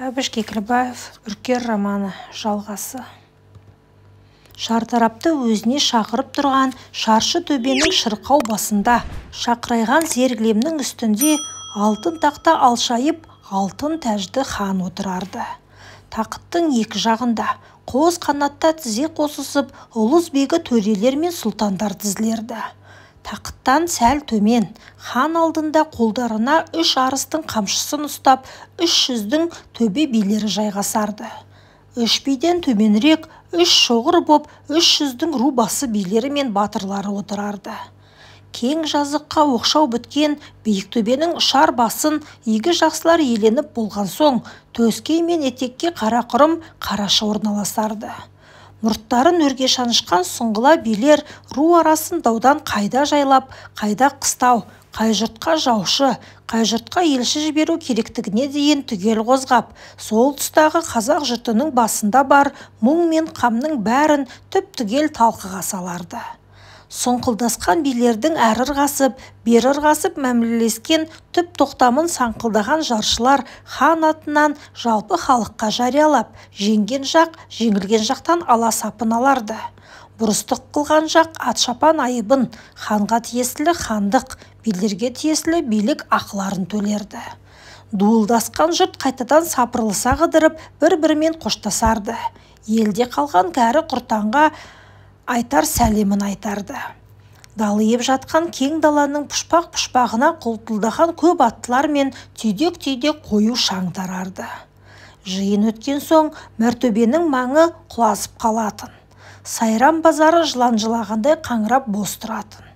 әбіш кекілбаев үркер романы жалғасы шартарапты өзіне шақырып тұрған шаршы төбенің шырқау басында шақырайған зергілемнің үстінде алтын тақта алшайып алтын тәжді хан отырарды тақыттың екі жағында қос қанатта тізе қосысып ұлызбегі бегі төрелер мен сұлтандар тізілерді тақыттан сәл төмен хан алдында қолдарына үш арыстың қамшысын ұстап үш жүздің төбе билері жайғасарды үш биден төменірек үш шоғыр боп үш жүздің ру басы билері мен батырлары отырарды кең жазыққа оқшау біткен биік төбенің ұшар басын игі жақсылар еленіп болған соң төскей мен етекке қарақұрым қарашы орналасарды мұрттарын өрге шанышқан сұңғыла билер ру арасын даудан қайда жайлап қайда қыстау қай жұртқа жаушы қай жұртқа елші жіберу керектігіне дейін түгел қозғап сол тұстағы қазақ жұртының басында бар мұң мен қамның бәрін түп-түгел талқыға саларды сұңқылдасқан билердің әрі ырғасып бері ырғасып мәмілілескен түп тоқтамын саңқылдаған жаршылар хан атынан жалпы халыққа жариялап жеңген жақ жеңілген жақтан сапын аларды бұрыстық қылған жақ атшапан айыбын ханға тиесілі хандық билерге тиесілі билік ақыларын төлерді дуылдасқан жұрт қайтадан сапырылыса қыдырып бір-бірімен қоштасарды елде қалған кәрі құртанға айтар сәлемін айтарды далиып жатқан кең даланың пұшпақ-пұшпағына құлтылдаған көп аттылар мен түйдек-түйдек қою шаң тарарды жиын өткен соң мәртөбенің маңы құласып қалатын Сайрам базары жылан жылағандай қаңырап бос тұратын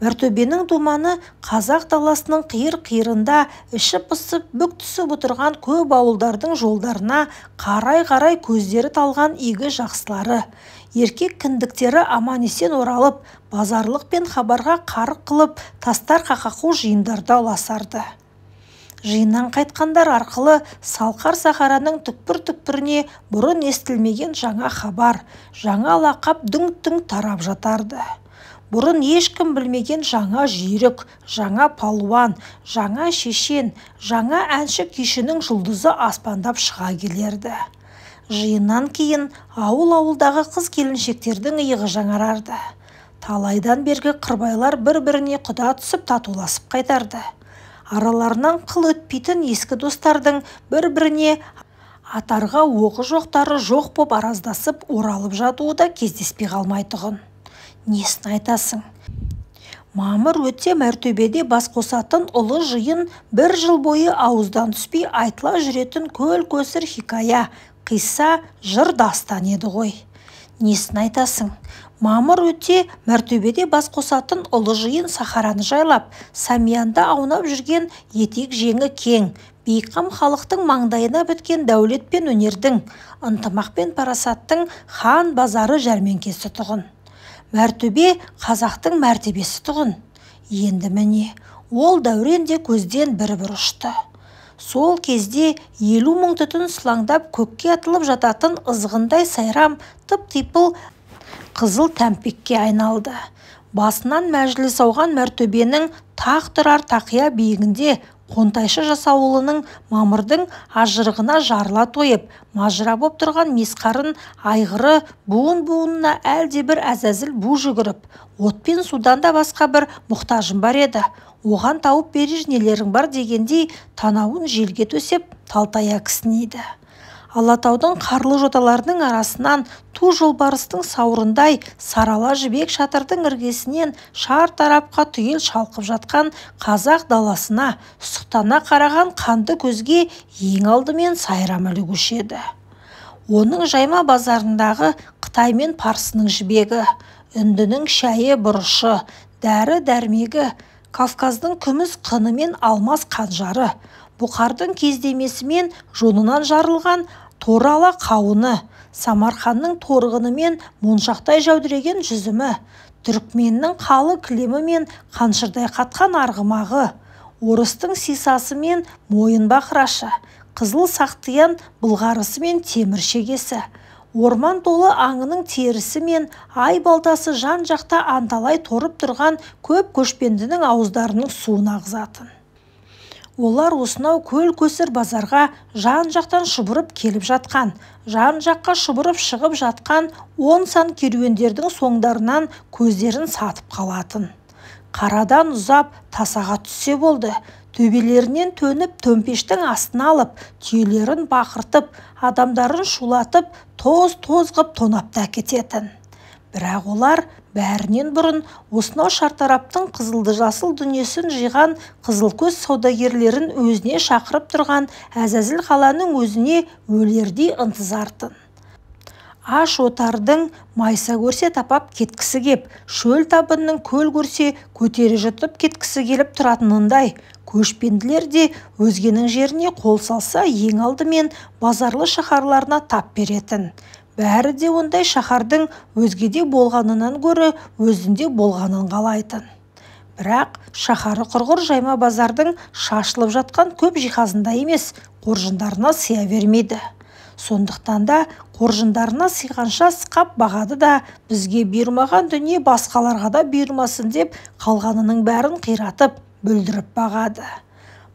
мәртөбенің думаны қазақ даласының қиыр-қиырында іші пысып бүк түсіп отырған көп ауылдардың жолдарына қарай-қарай көздері талған игі жақсылары еркек кіндіктері аман есен оралып базарлық пен хабарға қарық қылып тастар қақақу жиындарда ұласарды жиыннан қайтқандар арқылы салқар сахараның түкпір түкпіріне бұрын естілмеген жаңа хабар жаңа лақап дүң дүң тарап жатарды бұрын ешкім білмеген жаңа жүйрік жаңа палуан жаңа шешен жаңа әнші күйшінің жұлдызы аспандап шыға келерді жиыннан кейін ауыл-ауылдағы қыз-келіншектердің иығы жаңарарды талайдан бергі қырбайлар бір-біріне құда түсіп татуласып қайтарды араларынан қыл өтпейтін ескі достардың бір-біріне атарға оқы жоқтары жоқ боп араздасып оралып жатуы да кездеспей қалмайтұғын несін айтасың мамыр өте мәртөбеде бас қосатын ұлы жиын бір жыл бойы ауыздан түспей айтыла жүретін көл көсір хикая қисса жыр дастан еді ғой несін айтасың мамыр өте мәртөбеде бас қосатын ұлы жиын сахараны жайлап самиянда аунап жүрген етек жеңі кең бейқам халықтың маңдайына біткен дәулет пен өнердің ынтымақ пен парасаттың хан базары жәрмеңкесі тұғын мәртөбе қазақтың мәртебесі тұғын енді міне ол дәурен де көзден бір бір ұшты сол кезде елу мың түтін сылаңдап көкке атылып жататын ызғындай сайрам тып-типыл қызыл тәмпекке айналды басынан мәжіліс ауған мәртөбенің тақ тұрар тақия биігінде қонтайшы жасауылының мамырдың ажырығына жарыла тойып мажыра боп тұрған месқарын айғыры буын-буынына әлдебір әзәзіл бу жүгіріп от пен судан да басқа бір мұқтажым бар еді оған тауып нелерің бар дегендей танауын желге төсеп талтая кісінейді алатаудың қарлы жоталарының арасынан ту жолбарыстың сауырындай сарала жібек шатырдың іргесінен шар тарапқа түгел шалқып жатқан қазақ даласына сұқтана қараған қанды көзге ең алдымен сайрам ілі көшеді оның жайма базарындағы қытай мен парсының жібегі үндінің шәйі бұрышы дәрі дәрмегі кавказдың күміс қыны мен алмас қанжары бұқардың кездемесімен жонынан жарылған торала қауыны самарқанның мен моншақтай жәудіреген жүзімі түрікменнің қалы кілемі мен қаншырдай қатқан арғымағы орыстың сисасы мен мойынбақ рашы қызыл сақтиян бұлғарысы мен темір шегесі орман толы аңының терісі мен ай балтасы жан жақта анталай торып тұрған көп көшпендінің ауыздарының суын ағызатын олар осынау көл көсір базарға жан жақтан шұбырып келіп жатқан жан жаққа шұбырып шығып жатқан он сан керуендердің соңдарынан көздерін сатып қалатын қарадан ұзап тасаға түссе болды төбелерінен төніп төмпештің астына алып түйелерін бақыртып адамдарын шулатып тоз тоз ғып тонап та әкететін бірақ олар бәрінен бұрын осынау шартараптың қызылды жасыл дүниесін жиған қызылкөз саудагерлерін өзіне шақырып тұрған әзәзіл қаланың өзіне өлердей ынтызартын аш отардың майса көрсе тапап кеткісі кеп шөл табынның көл көрсе көтере жұтып кеткісі келіп тұратынындай көшпенділер де өзгенің жеріне қол салса ең алдымен базарлы шаһарларына тап беретін бәрі де ондай шаһардың өзгеде болғанынан гөрі өзінде болғанын қалайтын бірақ шаһары құрғыр жайма базардың шашылып жатқан көп жиһазында емес қоржындарына сия бермейді сондықтан да қоржындарына сыйғанша сықап бағады да бізге бұйырмаған дүние басқаларға да бұйырмасын деп қалғанының бәрін қиратып бүлдіріп бағады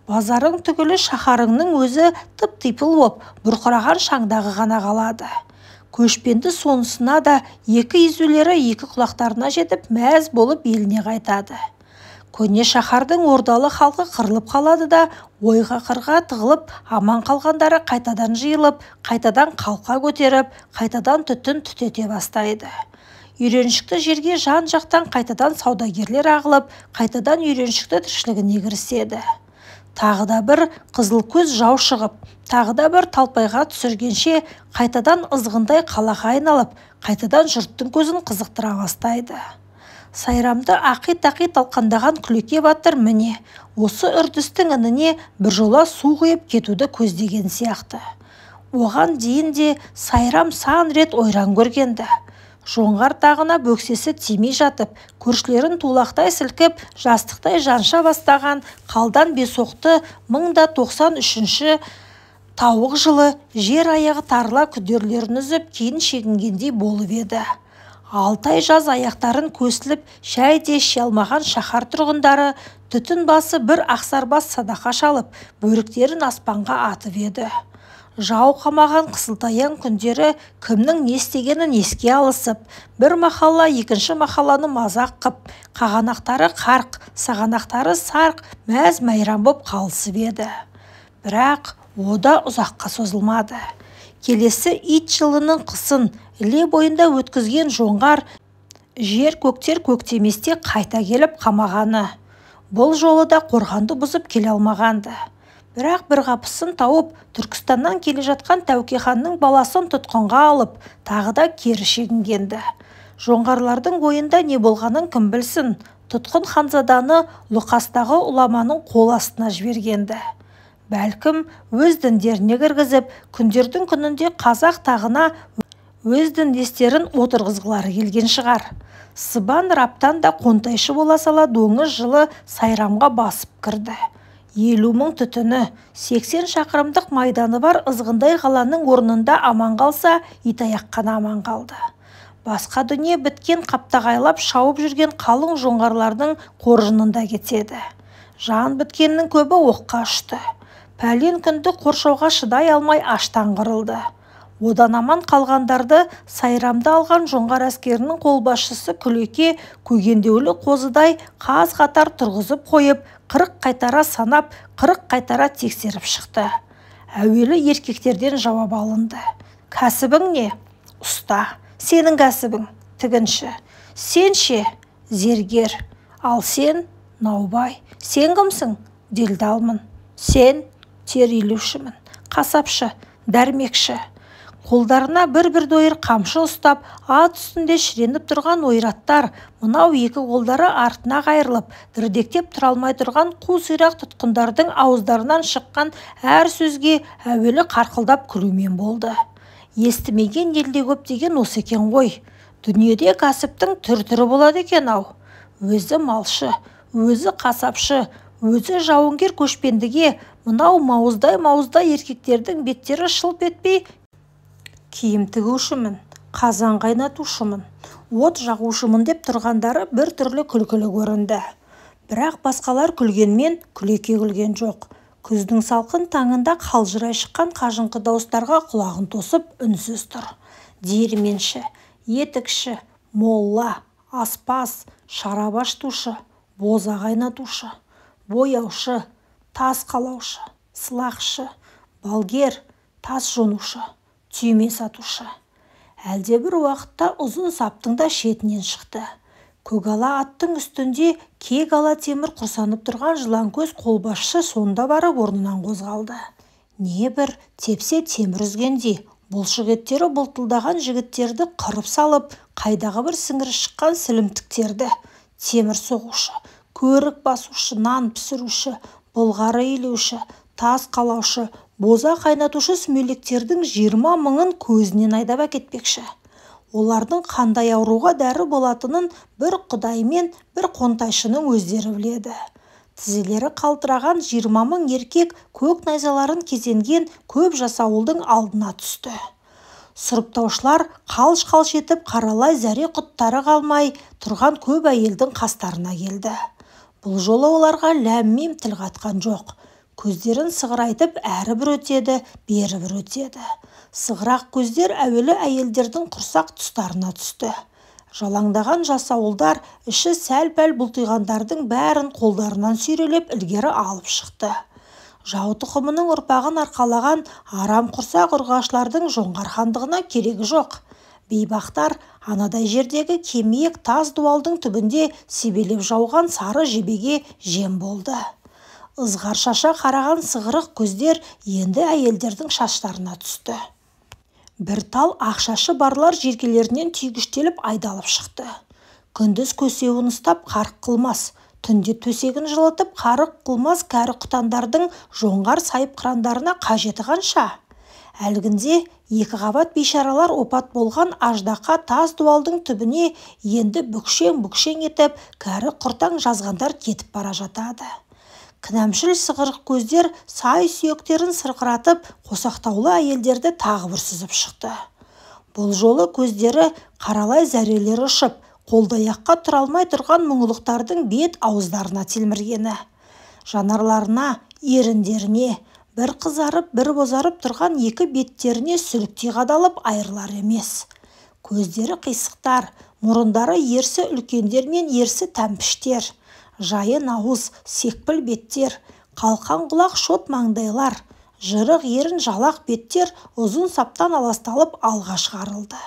базарың түгілі шаһарыңның өзі тып-типыл боп бұрқыраған шаңдағы ғана қалады көшпенді сонысына да екі езулері екі құлақтарына жетіп мәз болып еліне қайтады көне шаһардың ордалы халқы қырылып қалады да ойға қырға тығылып аман қалғандары қайтадан жиылып қайтадан қалқа көтеріп қайтадан түтін түтете бастайды үйреншікті жерге жан-жақтан қайтадан саудагерлер ағылып қайтадан үйреншікті тіршілігіне кіріседі тағы да бір қызыл көз жау шығып тағы да бір талпайға түсіргенше қайтадан ызғындай қалаға айналып қайтадан жұрттың көзін қызықтыра бастайды сайрамды ақи-тақи талқандаған күлеке батыр міне осы үрдістің ініне біржола су құйып кетуді көздеген сияқты оған дейін де сайрам сан рет ойран көрген жоңғар тағына бөксесі тимей жатып көршілерін тулақтай сілкіп жастықтай жанша бастаған қалдан бесоқты мыңда тоқсан үшінші тауық жылы жер аяғы тарла күдерлерін үзіп кейін шегінгендей болып еді алтай жаз аяқтарын көсіліп шәй де іше алмаған шаһар тұрғындары түтін басы бір ақсарбас садақа шалып бөріктерін аспанға атып еді жау қамаған қысылтаяң күндері кімнің не істегенін еске алысып бір махалла екінші махалланы мазақ қып қағанақтары қарқ сағанақтары сарқ мәз мәйрам боп қалысып еді бірақ ода ұзаққа созылмады келесі ит жылының қысын іле бойында өткізген жоңғар жер көктер көктеместе қайта келіп қамағаны бұл жолы да қорғанды бұзып келе алмаған бірақ бір қапысын тауып түркістаннан келе жатқан тәуке ханның баласын тұтқынға алып тағы да кері шегінгенді жоңғарлардың ойында не болғанын кім білсін тұтқын ханзаданы лұқастағы ұламаның қол астына жібергенді бәлкім өз діндеріне кіргізіп күндердің күнінде қазақ тағына өз діндестерін отырғызғылары келген шығар сыбан раптан да қонтайшы бола сала доңыз жылы сайрамға басып кірді елу мың түтіні сексен шақырымдық майданы бар ызғындай қаланың орнында аман қалса итаяқ қана аман қалды басқа дүние біткен қаптағайлап шауып жүрген қалың жоңғарлардың қоржынында кетеді жан біткеннің көбі оққа ұшты пәлен күнді қоршауға шыдай алмай аштан қырылды одан аман қалғандарды сайрамды алған жоңғар әскерінің қолбасшысы күлеке көгендеулі қозыдай қаз-қатар тұрғызып қойып қырық қайтара санап қырық қайтара тексеріп шықты әуелі еркектерден жауап алынды кәсібің не ұста сенің кәсібің тігінші сен ше зергер ал сен наубай сен кімсің делдалмын сен тер илеушімін қасапшы дәрмекші қолдарына бір бір дойыр қамшы ұстап ат үстінде шіреніп тұрған ойраттар мынау екі қолдары артына қайырылып дірдектеп тұра алмай тұрған қу сирақ тұтқындардың ауыздарынан шыққан әр сөзге әуелі қарқылдап күлумен болды естімеген елде көп деген осы екен ғой дүниеде кәсіптің түр-түрі болады екен-ау өзі малшы өзі қасапшы өзі жауынгер көшпендіге мынау мауыздай мауыздай еркектердің беттері шылп етпей киім тігушімін қазан қайнатушымын от жағушымын деп тұрғандары бір түрлі күлкілі көрінді бірақ басқалар күлгенмен күлеке күлген жоқ күздің салқын таңында қалжырай шыққан қажыңқы дауыстарға құлағын тосып үнсіз тұр диірменші етікші молла аспаз шарап ашытушы боза қайнатушы бояушы тас қалаушы сылақшы балгер тас жонушы түйме сатушы әлдебір уақытта ұзын саптың да шетінен шықты көгала аттың үстінде кек ала темір құрсанып тұрған жыланкөз қолбасшы сонда барып орнынан қозғалды небір тепсе темір үзгендей бұлшық еттері бұлтылдаған жігіттерді қырып салып қайдағы бір сіңірі шыққан сілімтіктерді темір соғушы көрік басушы нан пісіруші былғары илеуші тас қалаушы боза қайнатушы сүмелектердің жиырма мыңын көзінен айдап әкетпекші олардың қандай ауруға дәрі болатынын бір құдай мен бір қонтайшының өздері біледі тізелері қалтыраған жиырма мың еркек көк найзаларын кезенген көп жасауылдың алдына түсті сұрыптаушылар қалш-қалш етіп қаралай зәре құттары қалмай тұрған көп әйелдің қастарына келді бұл жолы оларға ләм тіл қатқан жоқ көздерін сығырайтып әрі бір өтеді бері бір өтеді сығырақ көздер әуелі әйелдердің құрсақ тұстарына түсті жалаңдаған жасауылдар іші сәл-пәл бұлтиғандардың бәрін қолдарынан сүйрелеп ілгері алып шықты жау тұқымының ұрпағын арқалаған арам құрсақ ұрғашылардың жоңғар хандығына керегі жоқ бейбақтар анадай жердегі кемиек тас дуалдың түбінде себелеп жауған сары жебеге жем болды ызғар шаша қараған сығырық көздер енді әйелдердің шаштарына түсті бір тал ақ шашы барлар желкелерінен түйгіштеліп айдалып шықты күндіз көсеуін ұстап қарық қылмас түнде төсегін жылытып қарық қылмас кәрі құтандардың жоңғар сайып қырандарына қажеті қанша әлгінде екі қабат бейшаралар опат болған аждақа таз дуалдың түбіне енді бүкшең бүкшең етіп кәрі құртаң жазғандар кетіп бара жатады кінәмшіл сығырық көздер сай сүйектерін сырқыратып қосақтаулы әйелдерді тағы бір сүзіп шықты бұл жолы көздері қаралай зәрелері ұшып қолды аяққа тұра алмай тұрған мұңлықтардың бет ауыздарына телміргені жанарларына еріндеріне бір қызарып бір бозарып тұрған екі беттеріне сүліктей қадалып айырылар емес көздері қисықтар мұрындары ерсі үлкендер мен ерсі тәмпіштер Жайы ауыз секпіл беттер қалқан құлақ шот маңдайлар жырық ерін жалақ беттер ұзын саптан аласталып алға шығарылды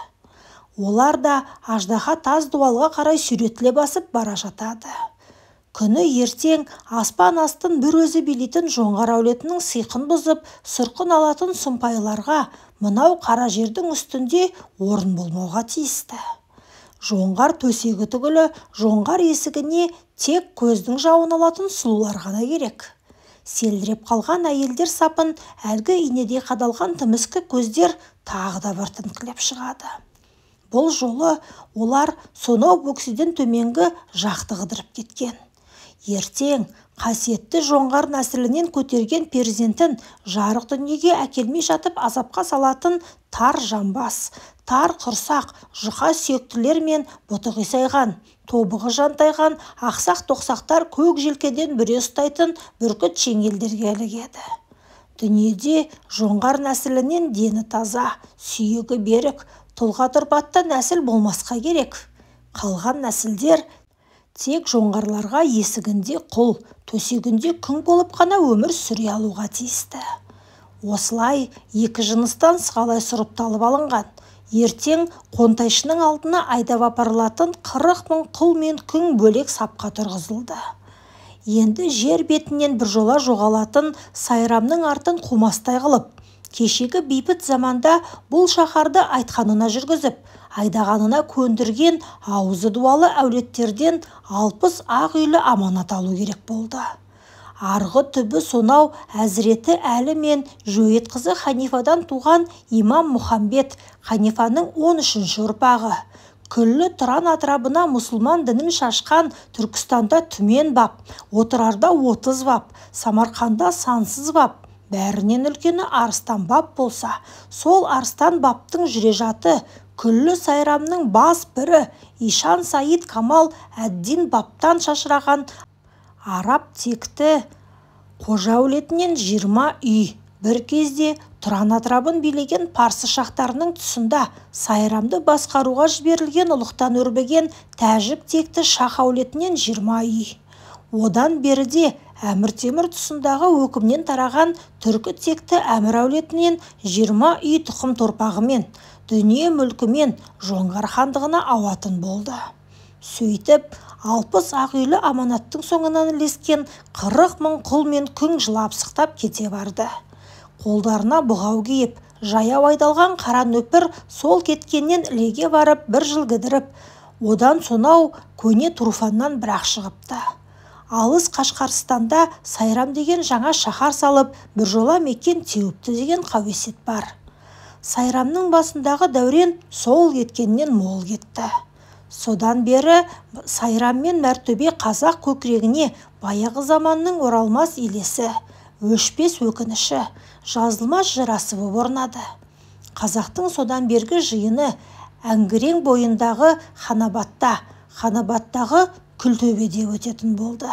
олар да аждаһа таз дуалға қарай сүйретіле басып бара жатады күні ертең аспан астын бір өзі билейтін жоңғар әулетінің сиқын бұзып сұрқын алатын сұмпайыларға мынау қара жердің үстінде орын болмауға тиісті жоңғар төсегі түгілі жоңғар есігіне тек көздің жауын алатын сұлулар ғана керек селдіреп қалған әйелдер сапын әлгі инедей қадалған тіміскі көздер тағы да бір тінткілеп шығады бұл жолы олар сонау бөкседен төменгі жақты қыдырып кеткен ертең қасиетті жоңғар нәсілінен көтерген перзентін жарық дүниеге әкелмей жатып азапқа салатын тар жамбас тар құрсақ жұқа сүйектілер мен бұты қисайған тобығы жантайған ақсақ тоқсақтар көк желкеден бүре ұстайтын бүркіт шеңелдерге ілігеді дүниеде жоңғар нәсілінен дені таза сүйегі берік тұлға тұрпатты нәсіл болмасқа керек қалған нәсілдер тек жоңғарларға есігінде құл төсегінде күң болып қана өмір сүре алуға тиісті осылай екі жыныстан сығалай сұрыпталып алынған ертең қонтайшының алдына айдап апарылатын қырық мың құл мен күң бөлек сапқа тұрғызылды енді жер бетінен біржола жоғалатын сайрамның артын қумастай қылып кешегі бейбіт заманда бұл шаһарды айтқанына жүргізіп айдағанына көндірген аузы дуалы әулеттерден алпыс ақ үйлі аманат алу керек болды арғы түбі сонау әзіреті әлі мен жөйет қызы ханифадан туған имам мұхамбет ханифаның он үшінші ұрпағы күллі тұран атырабына мұсылман дінін шашқан түркістанда түмен бап отырарда отыз бап самарқанда сансыз бап бәрінен үлкені арыстан бап болса сол арыстан баптың жүре жаты күллі сайрамның бас бірі ишан саид камал әддин баптан шашыраған араб текті қожа әулетінен жиырма үй бір кезде тұран атырабын билеген парсы шақтарының тұсында сайрамды басқаруға жіберілген ұлықтан өрбіген тәжік текті шах әулетінен жиырма үй одан беріде әмір темір тұсындағы өкімнен тараған түркі текті әмір әулетінен жиырма үй тұқым торпағымен дүние мүлкімен жоңғар хандығына ауатын болды сөйтіп алпыс ақ үйлі аманаттың соңынан ілескен қырық мың құл мен күң сықтап кете барды қолдарына бұғау киіп жаяу айдалған қара нөпір сол кеткеннен ілеге барып бір жыл кідіріп одан сонау көне турфаннан бірақ шығыпты алыс қашқарстанда сайрам деген жаңа шаһар салып біржола мекен теуіпті деген қауесет бар сайрамның басындағы дәурен сол еткеннен мол кетті содан бері сайрам мен мәртөбе қазақ көкірегіне баяғы заманның оралмас елесі өшпес өкініші жазылмас жырасы боп орнады қазақтың содан бергі жиыны әңгірең бойындағы ханабатта ханабаттағы күлтөбеде өтетін болды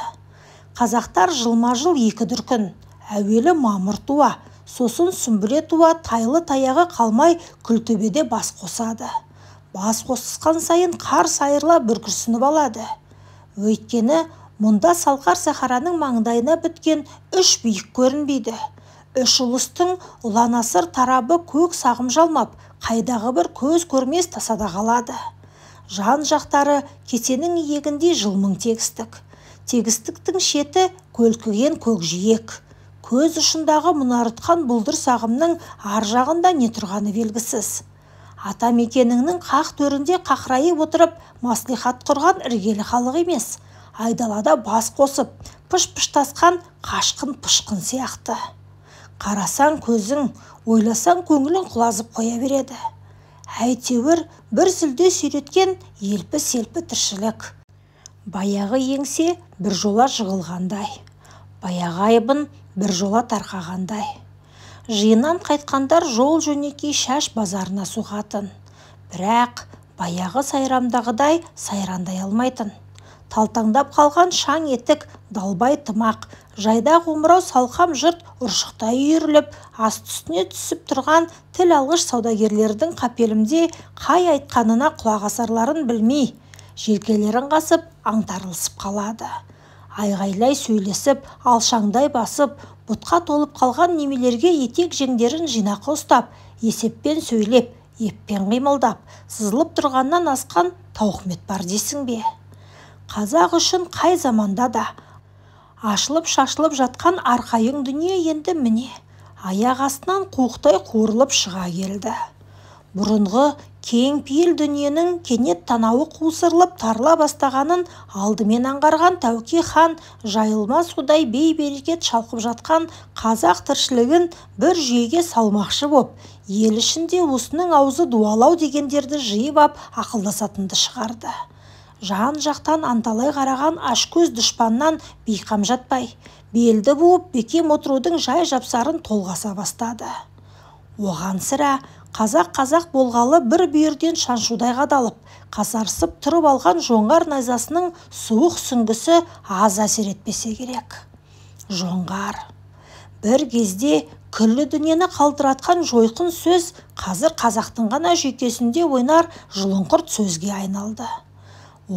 қазақтар жылма жыл екі дүркін әуелі мамыр туа сосын сүмбіре туа тайлы таяғы қалмай күлтөбеде бас қосады бас қосысқан сайын қар сайырла бүркірсініп алады өйткені мұнда салқар сахараның маңдайына біткен үш биік көрінбейді үш ұлыстың ұланасыр тарабы көк сағым жалмап қайдағы бір көз көрмес тасада қалады жан жақтары кесенің иегіндей жылмың тегістік тегістіктің шеті көлкіген көкжиек көз ұшындағы мұнарытқан бұлдыр сағымның ар жағында не тұрғаны белгісіз ата мекеніңнің қақ төрінде қақырайып отырып маслихат құрған іргелі халық емес айдалада бас қосып пыш пыштасқан қашқын пышқын сияқты қарасаң көзің ойласаң көңілің құлазып қоя береді әйтеуір бір сүлде сүйреткен елпі селпі тіршілік баяғы еңсе бір жола жығылғандай баяғы айыбын бір жола тарқағандай жиыннан қайтқандар жол жөнекей шаш базарына соғатын бірақ баяғы сайрамдағыдай сайрандай алмайтын талтаңдап қалған шаң етік далбай тымақ жайдақ омырау салқам жұрт ұршықтай үйіріліп асты үстіне түсіп тұрған тіл алғыш саудагерлердің қапелімде қай айтқанына құлақ асарларын білмей желкелерін қасып аңтарылысып қалады айғайлай сөйлесіп алшаңдай басып бұтқа толып қалған немелерге етек-жеңдерін жинақы ұстап есеппен сөйлеп еппен қимылдап сызылып тұрғаннан асқан тауқымет бар дейсің бе қазақ үшін қай заманда да ашылып шашылып жатқан арқайың дүние енді міне аяқ астынан қуықтай қуырылып шыға келді бұрынғы кең пейіл дүниенің кенет танауы қусырылып тарыла бастағанын алдымен аңғарған тәуке хан жайылма судай бей-берекет шалқып жатқан қазақ тіршілігін бір жүйеге салмақшы боп ел ішінде осының аузы дуалау дегендерді жиып ап ақылдасатынды шығарды жан жақтан анталай қараған ашкөз дұшпаннан бейқам жатпай белді буып бекем отырудың жай жапсарын толғаса бастады оған сірә қазақ-қазақ болғалы бір бүйірден шаншудай қадалып қасарысып тұрып алған жоңғар найзасының суық сүңгісі аз әсер етпесе керек жоңғар бір кезде күллі дүниені қалтыратқан жойқын сөз қазір қазақтың ғана жүйкесінде ойнар жұлыңқырт сөзге айналды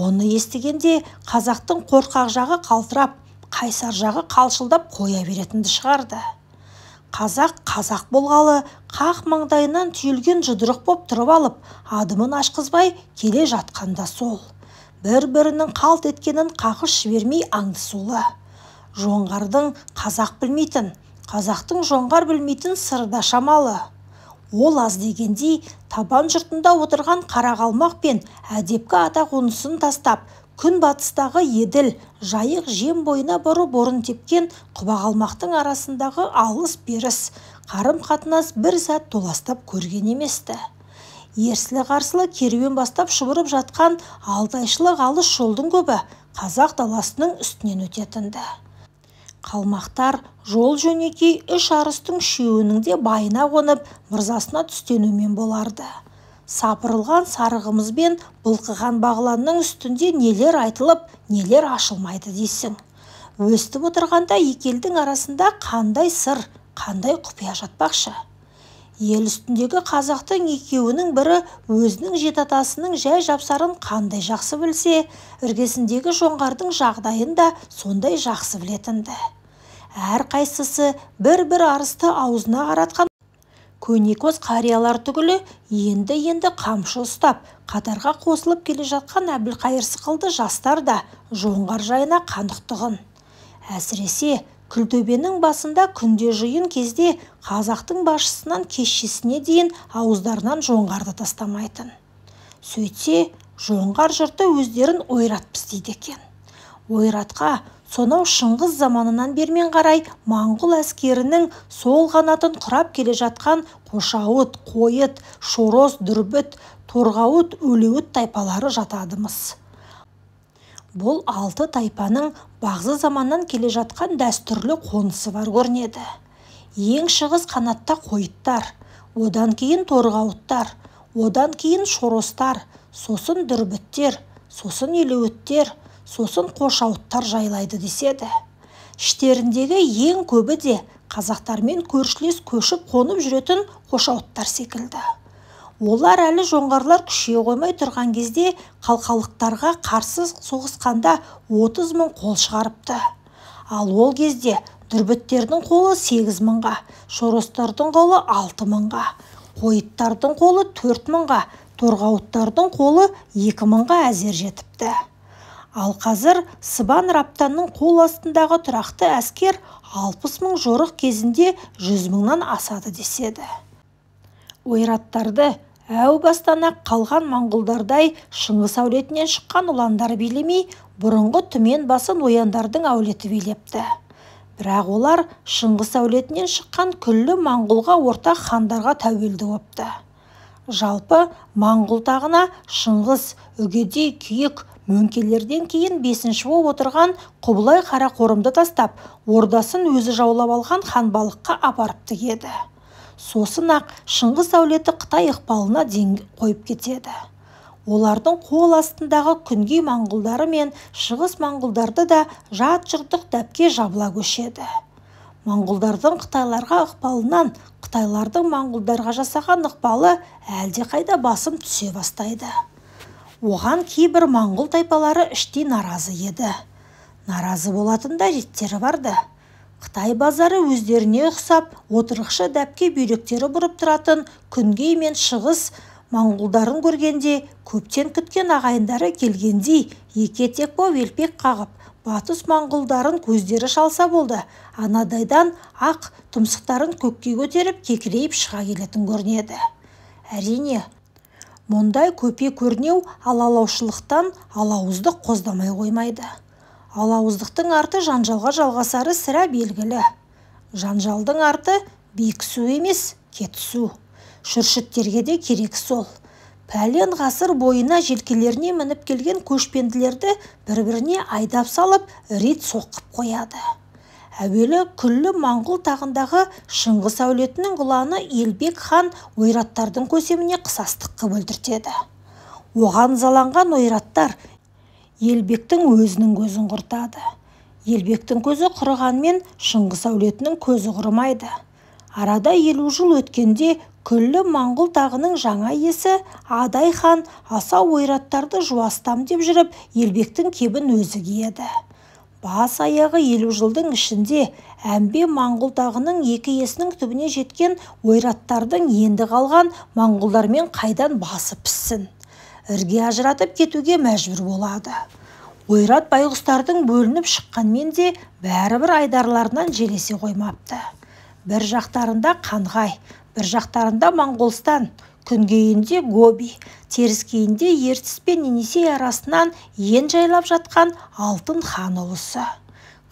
оны естігенде қазақтың қорқақ жағы қалтырап қайсар жағы қалшылдап қоя беретінді шығарды қазақ қазақ болғалы қақ маңдайынан түйілген жұдырық боп тұрып алып адымын ашқызбай келе жатқанда сол бір-бірінің қалт еткенін қағыш жібермей аңдысулы жоңғардың қазақ білмейтін қазақтың жоңғар білмейтін сыры да шамалы ол аз дегендей табан жұртында отырған қарақалмақ пен әдепкі ата қонысын тастап Күн батыстағы еділ жайық жем бойына бұрып орын тепкен құбағалмақтың арасындағы алыс-беріс қарым-қатынас бір сәт толастап көрген емес ерсілі-қарсылы керуен бастап шұбырып жатқан алтайшылық алыс жолдың көбі қазақ даласының үстінен өтетінді. қалмақтар жол жөнекей үш арыстың үшеуінің де байына қонып мырзасына түстенумен боларды сапырылған сарығымыз бен бұлқыған бағланның үстінде нелер айтылып нелер ашылмайды дейсің өстіп отырғанда екі арасында қандай сыр қандай құпия жатпақшы ел үстіндегі қазақтың екеуінің бірі өзінің атасының жай жапсарын қандай жақсы білсе іргесіндегі жоңғардың жағдайын да сондай жақсы білетінді. әрқайсысы бір бір арысты аузына қаратқан көнекөз қариялар түгілі енді-енді қамшы ұстап қатарға қосылып келе жатқан әбілқайыр сықылды жастар да жоңғар жайына қанықтығын әсіресе күлтөбенің басында күнде жиын кезде қазақтың басшысынан кешесіне дейін ауыздарынан жоңғарды тастамайтын сөйтсе жоңғар жұрты өздерін ойратпыз дейді екен ойратқа сонау шыңғыс заманынан бермен қарай моңғол әскерінің сол қанатын құрап келе жатқан қошауыт қойыт шорос дүрбіт торғауыт өлеуіт тайпалары жатады мыс бұл алты тайпаның бағзы заманнан келе жатқан дәстүрлі қонысы бар көрінеді ең шығыс қанатта қойыттар одан кейін торғауыттар одан кейін шоростар сосын дүрбіттер сосын елеуіттер сосын қошауыттар жайлайды деседі іштеріндегі ең көбі де қазақтармен көршілес көшіп қонып жүретін қошауыттар секілді олар әлі жоңғарлар күшейе қоймай тұрған кезде қалқалықтарға қарсы соғысқанда отыз мың қол шығарыпты ал ол кезде дүрбіттердің қолы сегіз мыңға шоростардың қолы алты мыңға қойыттардың қолы төрт мыңға торғауыттардың қолы екі мыңға әзер жетіпті ал қазір сыбан раптанның қол астындағы тұрақты әскер алпыс мың жорық кезінде жүз мыңнан асады деседі ойраттарды әу бастан қалған моңғолдардай шыңғыс әулетінен шыққан ұландар билемей бұрынғы түмен басын ояндардың әулеті билепті бірақ олар шыңғыс әулетінен шыққан күллі моңғолға ортақ хандарға тәуелді бопты жалпы моңғол тағына шыңғыс үгедей күйік мөңкелерден кейін бесінші болып отырған құбылай қорымды тастап ордасын өзі жаулап алған ханбалыққа апарып тігеді сосын ақ шыңғыс әулеті қытай ықпалына ден қойып кетеді олардың қол астындағы күнгей моңғолдары мен шығыс моңғолдарды да жат жұрттық дәпке жабыла көшеді моңғолдардың қытайларға ықпалынан қытайлардың моңғолдарға жасаған ықпалы әлдеқайда басым түсе бастайды оған кейбір маңғыл тайпалары іштей наразы еді наразы болатын да реттері барды қытай базары өздеріне ұқсап отырықшы дәпке бүйректері бұрып тұратын күнгей мен шығыс маңғылдарын көргенде көптен күткен ағайындары келгендей еке етек боп елпек қағып батыс маңғылдарын көздері шалса болды анадайдан ақ тұмсықтарын көкке көтеріп кекірейіп шыға келетін көрінеді әрине мұндай көпе көрнеу алалаушылықтан алауыздық қоздамай қоймайды алауыздықтың арты жанжалға жалғасары сірә белгілі жанжалдың арты бекісу емес кетісу шүршіттерге де керек сол пәлен ғасыр бойына желкелеріне мініп келген көшпенділерді бір біріне айдап салып рит соққып қояды әуелі күллі маңғыл тағындағы шыңғыс әулетінің ұланы елбек хан ойраттардың көсеміне қысастыққа өлтіртеді оған заланған ойраттар елбектің өзінің көзін құртады елбектің көзі құрығанмен шыңғыс әулетінің көзі құрымайды арада елу жыл өткенде күллі маңғыл тағының жаңа иесі адай хан асау ойраттарды жуастам деп жүріп елбектің кебін өзі киеді бас аяғы елу жылдың ішінде әмбе тағының екі есінің түбіне жеткен ойраттардың енді қалған моңғолдармен қайдан басы піссін ірге ажыратып кетуге мәжбүр болады ойрат байғұстардың бөлініп шыққанмен де бәрібір айдарларынан желесе қоймапты бір жақтарында қанғай бір жақтарында моңғолстан күнгейінде гоби теріскейінде ертіс пен енесей арасынан ен жайлап жатқан алтын хан ұлысы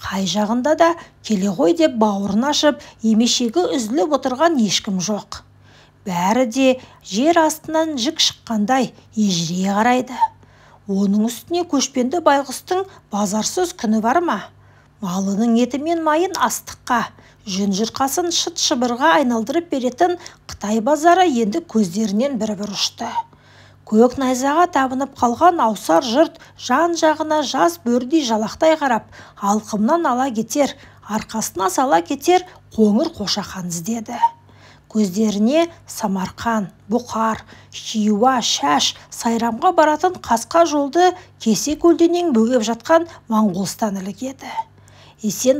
қай жағында да келе ғой деп бауырын ашып емешегі үзіліп отырған ешкім жоқ бәрі де жер астынан жік шыққандай ежірейе қарайды оның үстіне көшпенді байғұстың базарсыз күні бар ма малының еті мен майын астыққа жүн жұрқасын шыт шыбырға айналдырып беретін қытай базары енді көздерінен бір бір ұшты көк найзаға табынып қалған аусар жұрт жан-жағына жас бөрідей жалақтай қарап алқымнан ала кетер арқасына сала кетер қоңыр қошақан іздеді көздеріне самарқан бұқар хиуа шәш сайрамға баратын қасқа жолды кесе көлденең бөгеп жатқан моңғолстан ілігеді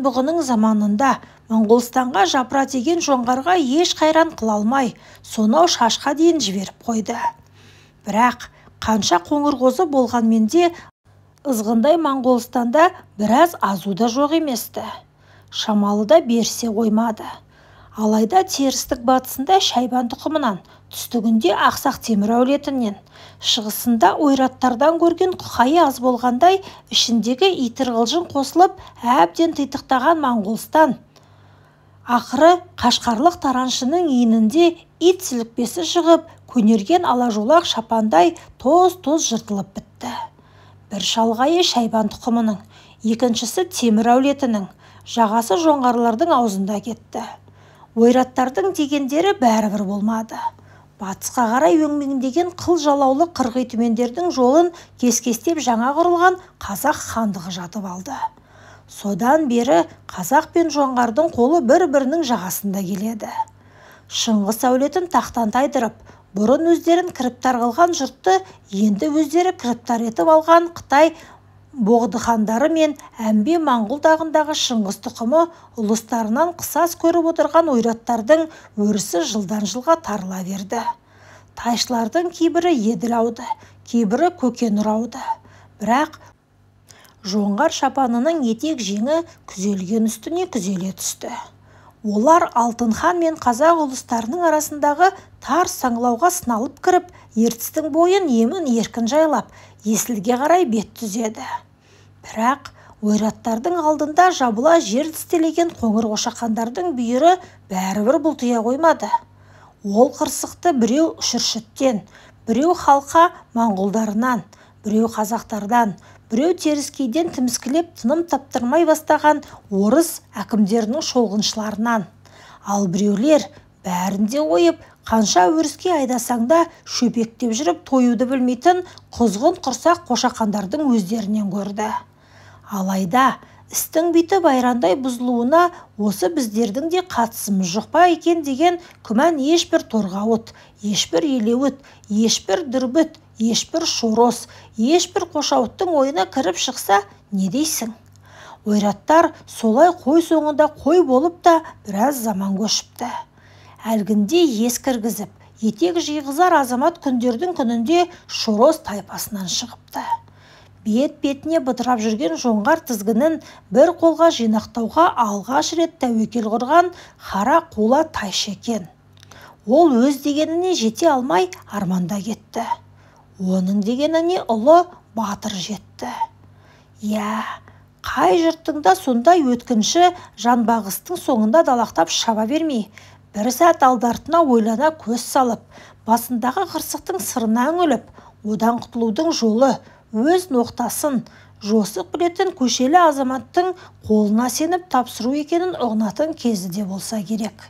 бұғының заманында моңғолстанға жапыра тиген жоңғарға еш қайран қыла алмай сонау шашқа дейін жіберіп қойды бірақ қанша қоңыр қозы болғанмен де ызғындай моңғолстанда біраз азу да жоқ емес-ті шамалы да берсе қоймады алайда терістік батысында шайбан тұқымынан түстігінде ақсақ темір әулетінен шығысында ойраттардан көрген құқайы аз болғандай ішіндегі итірғылжың қосылып әбден титықтаған моңғолстан ақыры қашқарлық тараншының иінінде ит сілікпесі шығып көнерген жолақ шапандай тоз-тоз жыртылып бітті бір шалғайы шайбан тұқымының екіншісі темір әулетінің жағасы жоңғарлардың аузында кетті ойраттардың дегендері бәрібір болмады батысқа қарай өңмеңдеген қыл жалаулы қырғи түмендердің жолын кескестеп жаңа құрылған қазақ хандығы жатып алды содан бері қазақ пен жоңғардың қолы бір бірінің жағасында келеді шыңғыс әулетін тақтан тайдырып бұрын өздерін кіріптар қылған жұртты енді өздері кіріптар етіп алған қытай боғдыхандары мен әмбе моңғол дағындағы шыңғыс тұқымы ұлыстарынан қысас көріп отырған ойраттардың өрісі жылдан жылға тарыла берді тайшылардың кейбірі еділ ауды кейбірі көкенұр ауды бірақ жоңғар шапанының етек жеңі күзелген үстіне күзеле түсті олар Алтынхан мен қазақ ұлыстарының арасындағы тар саңлауға сыналып кіріп ертістің бойын емін еркін жайлап есілге қарай бет түзеді бірақ ойраттардың алдында жабыла жер тістелеген қоңыр қошақандардың бүйірі бәрібір бұлтия қоймады ол қырсықты біреу шүршіттен біреу халқа моңғолдарынан біреу қазақтардан біреу теріскейден тіміскілеп тыным таптырмай бастаған орыс әкімдерінің шолғыншыларынан ал біреулер бәрін де ойып қанша өріске айдасаң да шөпектеп жүріп тоюды білмейтін құзғын құрсақ қошақандардың өздерінен көрді алайда істің биті байрандай бұзылуына осы біздердің де қатысымыз жоқ па екен деген күмән ешбір торғауыт ешбір елеуіт ешбір дүрбіт ешбір шорос ешбір қошауыттың ойына кіріп шықса не дейсің ойраттар солай қой соңында қой болып та біраз заман көшіпті әлгінде ес кіргізіп етек жиғызар азамат күндердің күнінде шорос тайпасынан шығыпты бет-бетіне бытырап жүрген жоңғар тізгінін бір қолға жинақтауға алғаш рет тәуекел құрған қара қола екен. ол өз дегеніне жете алмай арманда кетті оның дегеніне ұлы батыр жетті иә қай жұрттың да сондай өткінші жанбағыстың соңында далақтап шаба бермей бір сәт алдартына ойлана көз салып басындағы қырсықтың сырына үңіліп одан құтылудың жолы өз ноқтасын жосық білетін көшелі азаматтың қолына сеніп тапсыру екенін ұғынатын кезі де болса керек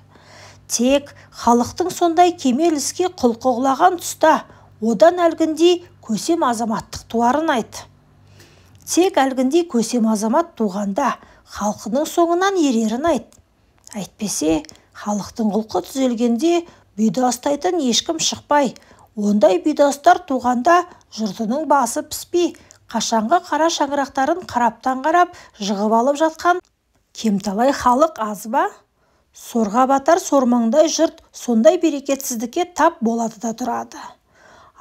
тек халықтың сондай кемел іске құлқы құлаған тұста одан әлгіндей көсем азаматтық туарын айт тек әлгіндей көсем азамат туғанда халқының соңынан ерерін айт әйтпесе халықтың құлқы түзелгенде бұйда ұстайтын ешкім шықпай ондай бұйдастар туғанда жұртының басы піспей қашанғы қара шаңырақтарын қараптан қарап жығып алып жатқан кемталай халық аз ба сорға батар сормаңдай жұрт сондай берекетсіздікке тап болады да тұрады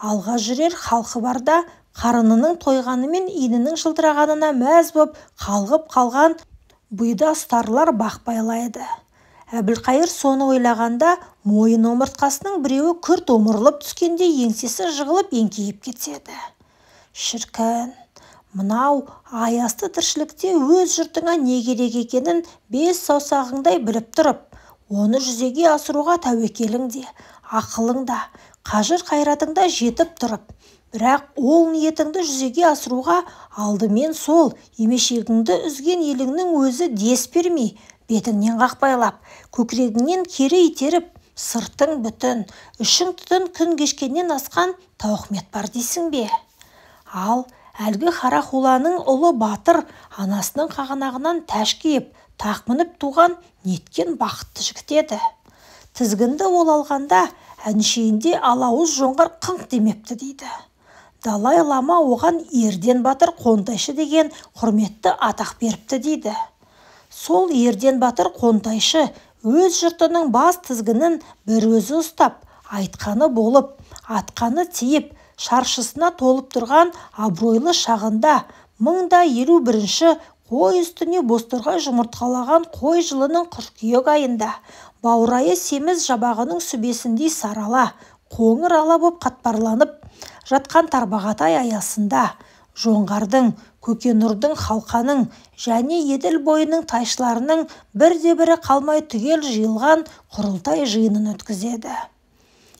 алға жүрер халқы барда қарынының тойғаны мен инінің жылтырағанына мәз боп қалғып қалған бұйда ұстарлар бақпайлайды әбілқайыр соны ойлағанда мойын омыртқасының біреуі күрт омырылып түскенде еңсесі жығылып еңкейіп кетеді шіркін мынау аясты тіршілікте өз жұртыңа не керек екенін бес саусағыңдай біліп тұрып оны жүзеге асыруға тәуекелің де ақылың да қажыр қайратың да жетіп тұрып бірақ ол ниетіңді жүзеге асыруға алдымен сол емешегіңді үзген еліңнің өзі дес бермей бетіңнен қақпайлап көкірегіңнен кері итеріп сыртың бүтін ішің түтін күн кешкеннен асқан тауқымет бар дейсің бе ал әлгі харахуланың ұлы батыр анасының қағанағынан тәш киіп тақ мініп туған неткен бақытты жігіт еді тізгінді ол алғанда әншейінде алауыз жоңғар қыңқ демепті дейді далай лама оған ерден батыр қонтайшы деген құрметті атақ беріпті дейді сол ерден батыр қонтайшы өз жұртының бас тізгінін бір өзі ұстап айтқаны болып атқаны тиіп шаршысына толып тұрған абыройлы шағында мың да елу бірінші қой үстіне бозторғай жұмыртқалаған қой жылының қыркүйек айында баурайы семіз жабағының сүбесіндей сарала қоңыр ала боп қатпарланып жатқан тарбағатай аясында жоңғардың көкенұрдың халқаның және еділ бойының тайшыларының бірде бірі қалмай түгел жиылған құрылтай жиынын өткізеді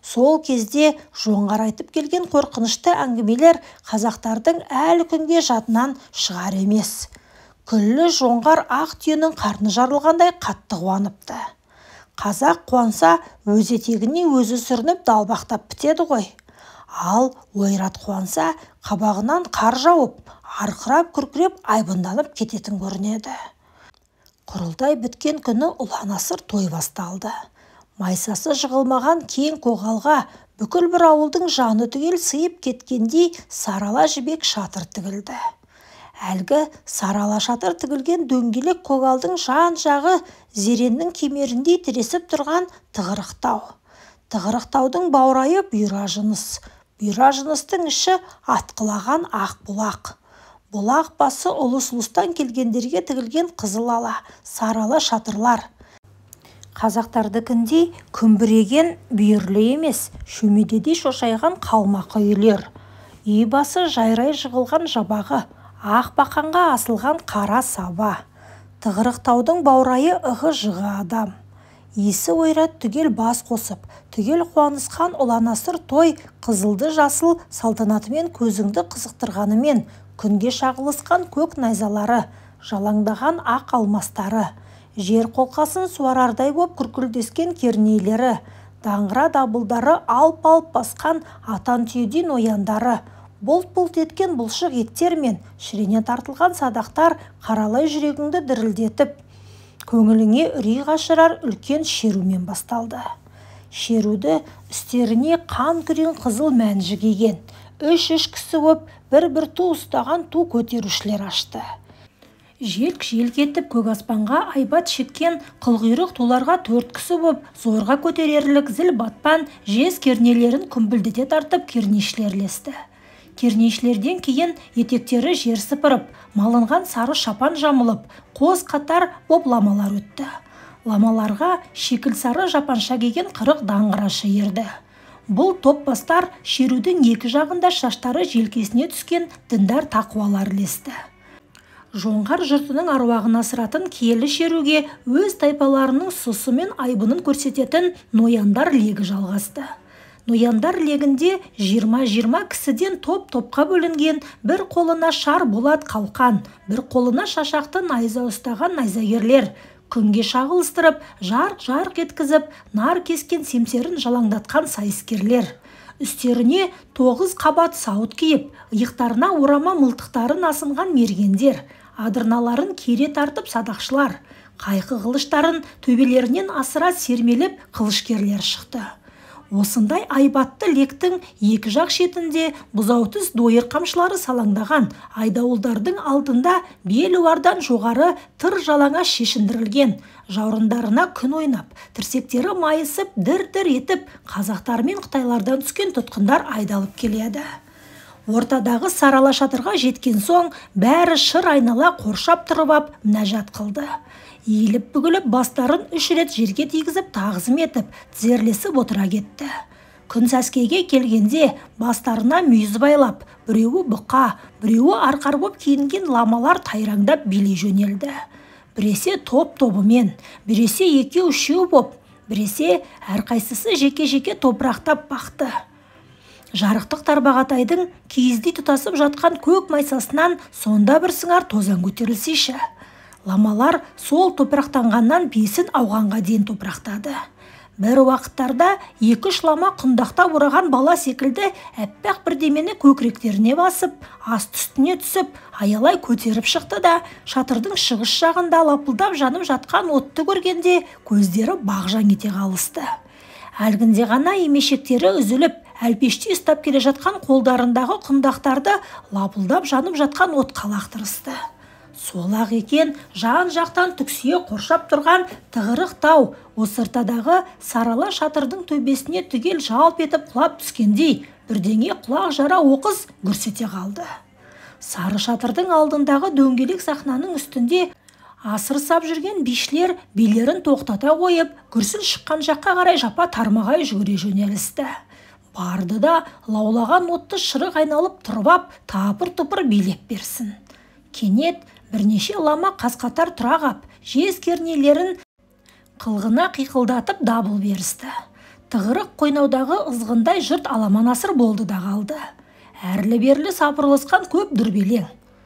сол кезде жоңғар айтып келген қорқынышты әңгімелер қазақтардың әлі күнге жадынан шығар емес күллі жоңғар ақ түйенің қарны жарылғандай қатты қуаныпты қазақ қуанса өз етегіне өзі сүрініп далбақтап бітеді ғой ал ойрат қуанса қабағынан қар жауып арқырап күркіреп айбындалып кететін көрінеді құрылтай біткен күні ұланасыр той басталды майсасы жығылмаған кең қоғалға бүкіл бір ауылдың жаны түгел сыйып кеткендей сарала жібек шатыр тігілді әлгі сарала шатыр тігілген дөңгелек қоғалдың жан жағы зереннің кемеріндей тіресіп тұрған тығырықтау тығырықтаудың баурайы бұйра жыныс бұйра жыныстың іші атқылаған ақ бұлақ бұлақ басы ұлыс ұлыстан келгендерге тігілген қызыл ала, саралы шатырлар. Қазақтардыкіндей күмбіреген бүйірлі емес, шөмедедей шошайған қалмақы үйлер. Үй басы жайрай жығылған жабағы, ақ бақанға асылған қара саба. Тығырықтаудың баурайы ығы жығы адам есі ойрат түгел бас қосып түгел қуанысқан ұланасыр той қызылды жасыл салтанатымен көзіңді қызықтырғанымен күнге шағылысқан көк найзалары жалаңдаған ақ алмастары жер қолқасын суарардай боп күркілдескен кернейлері даңғыра дабылдары алп алп басқан атан түйеден ояндары бұлт бұлт еткен бұлшық еттер мен шірене тартылған садақтар қаралай жүрегіңді дірілдетіп көңіліңе үрей қашырар үлкен шерумен басталды шеруді үстеріне қан күрең қызыл мәнжі киген үш-үш кісі боп бір бір ту ұстаған ту көтерушілер ашты желк желк етіп көк аспанға айбат шеккен қылғұйрық туларға төрт кісі боп зорға көтерерлік зіл батпан жез кернелерін күмбілдете тартып кернейшілер ілесті кернейшілерден кейін етектері жер сыпырып малынған сары шапан жамылып қос қатар боп ламалар өтті ламаларға шекіл сары жапанша киген қырық даңғырашы ерді бұл топ шерудің екі жағында шаштары желкесіне түскен діндар тақуалар ілесті жоңғар жұртының аруағын асыратын киелі шеруге өз тайпаларының сұсы мен айбынын көрсететін нояндар легі жалғасты нояндар легінде 20-20 кісіден топ-топқа бөлінген бір қолына шар болат қалқан, бір қолына шашақты найза ұстаған найзагерлер, күнге шағылыстырып жарқ жарқ еткізіп нар кескен семсерін жалаңдатқан сайыскерлер үстеріне тоғыз қабат сауыт киіп иықтарына орама мылтықтарын асынған мергендер адырналарын кере тартып садақшылар қайқы қылыштарын төбелерінен асыра сермелеп қылышкерлер шықты осындай айбатты лектің екі жақ шетінде бұзаутіс дойыр қамшылары салаңдаған айдауылдардың алдында белуардан жоғары тыр жалаңа шешіндірілген жаурындарына күн ойнап тірсектері майысып дір дір етіп қазақтар мен қытайлардан түскен тұтқындар айдалып келеді ортадағы сарала шатырға жеткен соң бәрі шыр айнала қоршап тұрып ап мінәжат қылды иіліп бүгіліп бастарын үш рет жерге тигізіп тағзым етіп тізерлесіп отыра кетті күн сәскеге келгенде бастарына мүйіз байлап біреуі бұқа біреуі арқар боп киінген ламалар тайраңдап билей жөнелді біресе топ тобымен біресе екеу үшеу боп біресе әрқайсысы жеке жеке топырақтап бақты жарықтық тарбағатайдың киіздей тұтасып жатқан көк майсасынан сонда бір сыңар тозаң көтерілсейші ламалар сол топырақтанғаннан бесін ауғанға дейін топырақтады бір уақыттарда екі үш лама құндақта ораған бала секілді әппақ бірдемені көкіректеріне басып асты үстіне түсіп аялай көтеріп шықты да шатырдың шығыс жағында лапылдап жанып жатқан отты көргенде көздері бағжаң ете қалысты әлгінде ғана емешектері үзіліп әлпештей ұстап келе жатқан қолдарындағы құндақтарды лапылдап жанып жатқан отқа лақтырысты сол екен жан жақтан түксие қоршап тұрған тығырық тау осыртадағы сарала шатырдың төбесіне түгел жалп етіп құлап түскендей бірдеңе құлақ жара оқыз гүрс қалды сары шатырдың алдындағы дөңгелек сахнаның үстінде асыр сап жүрген бишілер билерін тоқтата қойып гүрсіл шыққан жаққа қарай жапа тармағай жүгіре жөнелісті барды да лаулаған отты шырық айналып тұрып тапыр тұпыр билеп берсін кенет бірнеше лама қасқатар қатар тұра қап жез кернейлерін қылғына қиқылдатып дабыл берісті тығырық қойнаудағы ызғындай жұрт аламан асыр болды да қалды әрлі берлі сапырылысқан көп дүрбелең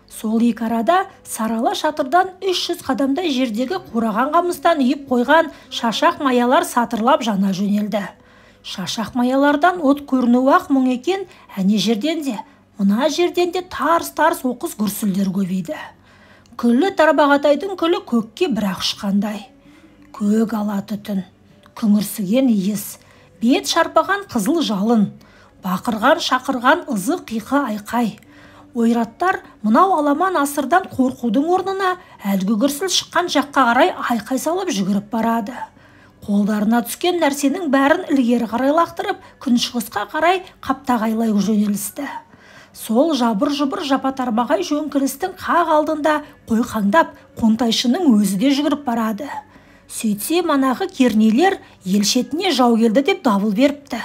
сол екі арада сарала шатырдан 300 қадамдай жердегі қураған қамыстан үйіп қойған шашақ маялар сатырлап жана жөнелді шашақ маялардан от көріну ақ мұң екен әне жерден де мына жерден де тарс тарс оқыс гүрсілдер көбейді күлі тарбағатайдың күлі көкке бірақ ұшқандай көк ала түтін күңірсіген иіс бет шарпаған қызыл жалын бақырған шақырған ызы қиқы айқай ойраттар мынау аламан асырдан қорқудың орнына әлгі гүрсіл шыққан жаққа қарай айқай салып жүгіріп барады қолдарына түскен нәрсенің бәрін ілгері қарай лақтырып күншығысқа қарай қаптағайлай жөнелісті сол жабыр жұбыр жапатармағай жөңкірістің қақ алдында қойқаңдап қонтайшының өзі де жүгіріп барады сөйтсе манағы кернейлер ел шетіне жау келді деп дабыл беріпті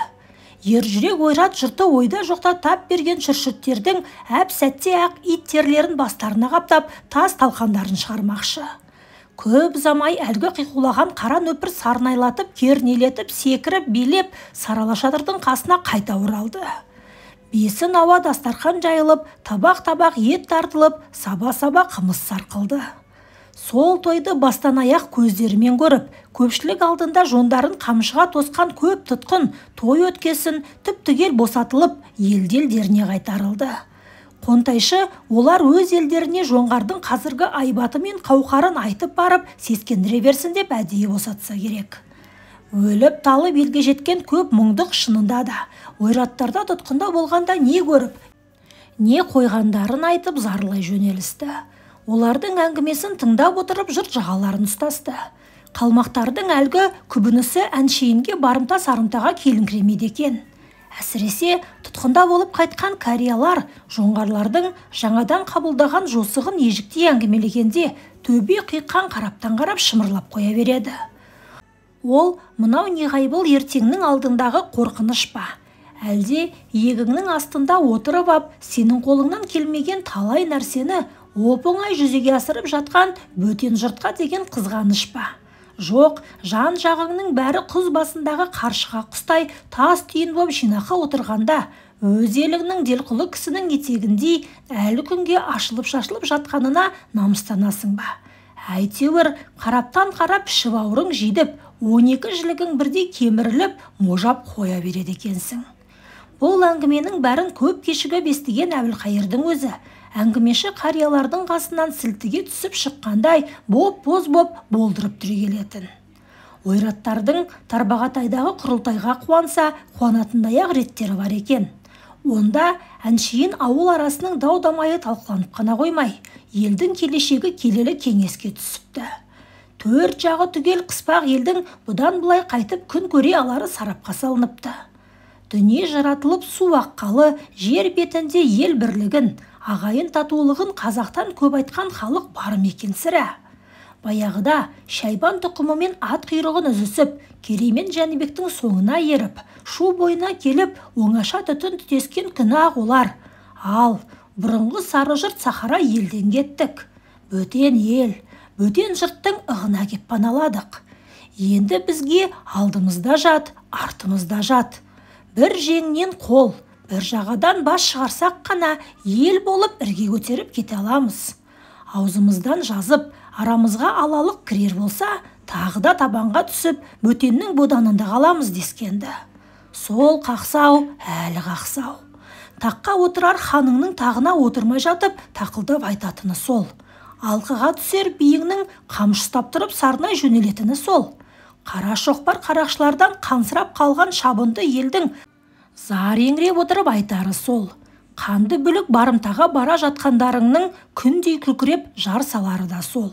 Ер ержүрек ойрат жұрты ойда жоқта тап берген шүршіттердің әп сәтте ақ ит терлерін бастарына қаптап тас талқандарын шығармақшы көп замай әлгі қиқулаған қара нөпір сарнайлатып кернелетіп секіріп билеп сарала шатырдың қасына қайта оралды есін ауа дастарқан жайылып табақ-табақ ет тартылып саба-саба қымыз сарқылды сол тойды бастан аяқ көздерімен көріп көпшілік алдында жондарын қамшыға тосқан көп тұтқын той өткесін түп түгел босатылып елделдеріне елдеріне қайтарылды қонтайшы олар өз елдеріне жоңғардың қазіргі айбаты мен қауқарын айтып барып сескендіре берсін деп әдейі босатса керек өліп талып елге жеткен көп мұңдық шынында да ойраттарда тұтқында болғанда не көріп не қойғандарын айтып зарлай жөнелісті олардың әңгімесін тыңдап отырып жұрт жағаларын ұстасты қалмақтардың әлгі күбінісі әншейінге барымта сарымтаға келіңкіремейді екен әсіресе тұтқында болып қайтқан кариялар, жоңғарлардың жаңадан қабылдаған жосығын ежіктей әңгімелегенде төбе қиққан қараптан қарап шымырлап қоя береді ол мынау неғайбыл ертеңнің алдындағы қорқыныш па әлде иегіңнің астында отырып ап сенің қолыңнан келмеген талай нәрсені оп оңай жүзеге асырып жатқан бөтен жұртқа деген қызғаныш па жоқ жан жағыңның бәрі құз басындағы қаршыға құстай тас түйін боп жинақы отырғанда өз еліңнің делқұлы кісінің етегіндей әлі күнге ашылып шашылып жатқанына намыстанасың ба әйтеуір қараптан қарап іші бауырың жидіп он екі жілігің бірдей кеміріліп можап қоя береді екенсің бұл әңгіменің бәрін көп кешігіп естіген әбілқайырдың өзі әңгімеші қариялардың қасынан сілтіге түсіп шыққандай боп боз боп болдырып түрегелетін ойраттардың тарбағатайдағы құрылтайға қуанса қуанатындай ақ реттері бар екен онда әншейін ауыл арасының дау дамайы талқыланып қана қоймай елдің келешегі келелі кеңеске түсіпті төрт жағы түгел қыспақ елдің бұдан былай қайтып күн көре алары сарапқа салыныпты дүние жаратылып су аққалы жер бетінде ел бірлігін ағайын татулығын қазақтан көп айтқан халық бар ма екен сірә баяғыда шайбан тұқымымен ат құйрығын үзісіп мен жәнібектің соңына еріп шу бойына келіп оңаша түтін түтескен күні ақ олар ал бұрынғы сары жұрт сахара елден кеттік бөтен ел бөтен жұрттың ығына кеп паналадық енді бізге алдымызда жат артымызда жат бір жеңнен қол бір жағадан бас шығарсақ қана ел болып ірге көтеріп кете аламыз аузымыздан жазып арамызға алалық кірер болса тағы да табанға түсіп бөтеннің боданында қаламыз дескенді сол қақсау әлі қақсау таққа отырар ханыңның тағына отырмай жатып тақылдап айтатыны сол алқыға түсер биіңнің қамшы ұстап тұрып сарнай жөнелетіні сол қара шоқпар қарақшылардан қансырап қалған шабынды елдің зар еңіреп отырып айтары сол қанды бүлік барымтаға бара жатқандарыңның күндей күркіреп жар салары да сол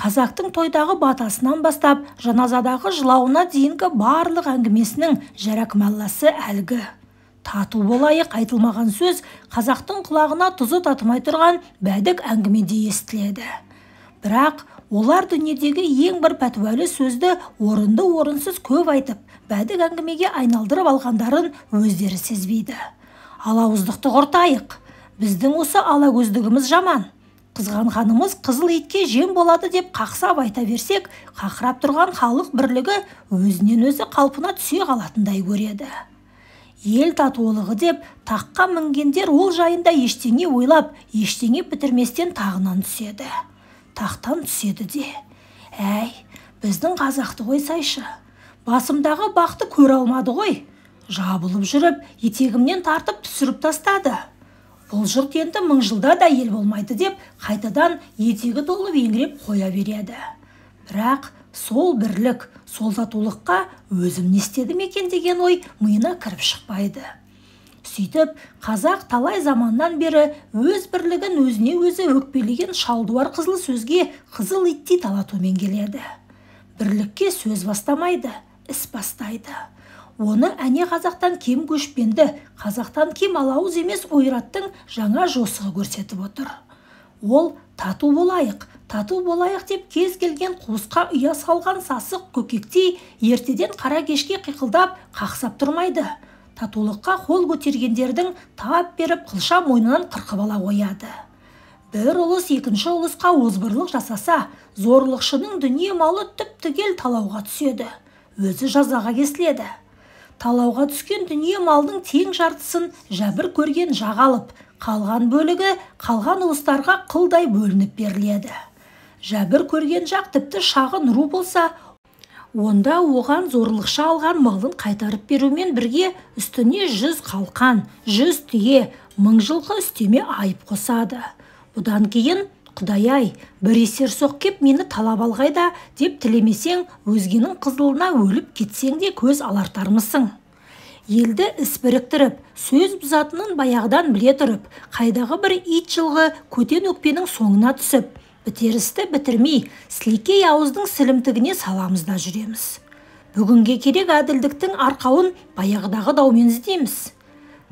қазақтың тойдағы батасынан бастап жаназадағы жылауына дейінгі барлық әңгімесінің жәрәкмалласы әлгі тату болайық айтылмаған сөз қазақтың құлағына тұзы татымай тұрған бәдік әңгімеде естіледі бірақ олар дүниедегі ең бір пәтуәлі сөзді орынды орынсыз көп айтып бәдік әңгімеге айналдырып алғандарын өздері сезбейді алауыздықты құртайық біздің осы алакөздігіміз жаман қызғанғанымыз қызыл итке жем болады деп қақсап айта берсек қақырап тұрған халық бірлігі өзінен өзі қалпына түсе қалатындай көреді ел татулығы деп таққа мінгендер ол жайында ештеңе ойлап ештеңе бітірместен тағынан түседі тақтан түседі де әй біздің қазақты ғой басымдағы бақты көре алмады ғой жабылып жүріп етегімнен тартып түсіріп тастады бұл жұрт енді мың жылда да ел болмайды деп қайтадан етегі толып еңіреп қоя береді бірақ сол бірлік сол татулыққа өзім не істедім екен деген ой миына кіріп шықпайды сөйтіп қазақ талай заманнан бері өз бірлігін өзіне өзі өкпелеген шалдуар қызыл сөзге қызыл иттей талатумен келеді бірлікке сөз бастамайды іс бастайды оны әне қазақтан кем көшпенді қазақтан кем алауыз емес ойраттың жаңа жосығы көрсетіп отыр ол тату болайық тату болайық деп кез келген қуысқа ұя салған сасық көкектей ертеден қара кешке қиқылдап қақсап тұрмайды татулыққа қол көтергендердің тап беріп қылша мойнынан қырқып ала қояды бір ұлыс екінші ұлысқа озбырлық жасаса зорлықшының дүние малы түп түгел талауға түседі өзі жазаға кесіледі талауға түскен дүние малдың тең жартысын жәбір көрген жағалып, алып қалған бөлігі қалған ұлыстарға қылдай бөлініп беріледі жәбір көрген жақ тіпті шағын ру болса онда оған зорлықша алған малын қайтарып берумен бірге үстіне жүз қалқан жүз түйе мың жылқы үстеме айып қосады бұдан кейін құдай ай бір есер соқ кеп мені талап алғайда деп тілемесең өзгенің қызылына өліп кетсең де көз алартармысың елді іс біріктіріп сөз бұзатынын баяғыдан біле тұрып қайдағы бір ит жылғы көтен өкпенің соңына түсіп бітерісті бітірмей сілекей ауыздың сілімтігіне саламыз да жүреміз бүгінге керек әділдіктің арқауын баяғыдағы даумен іздейміз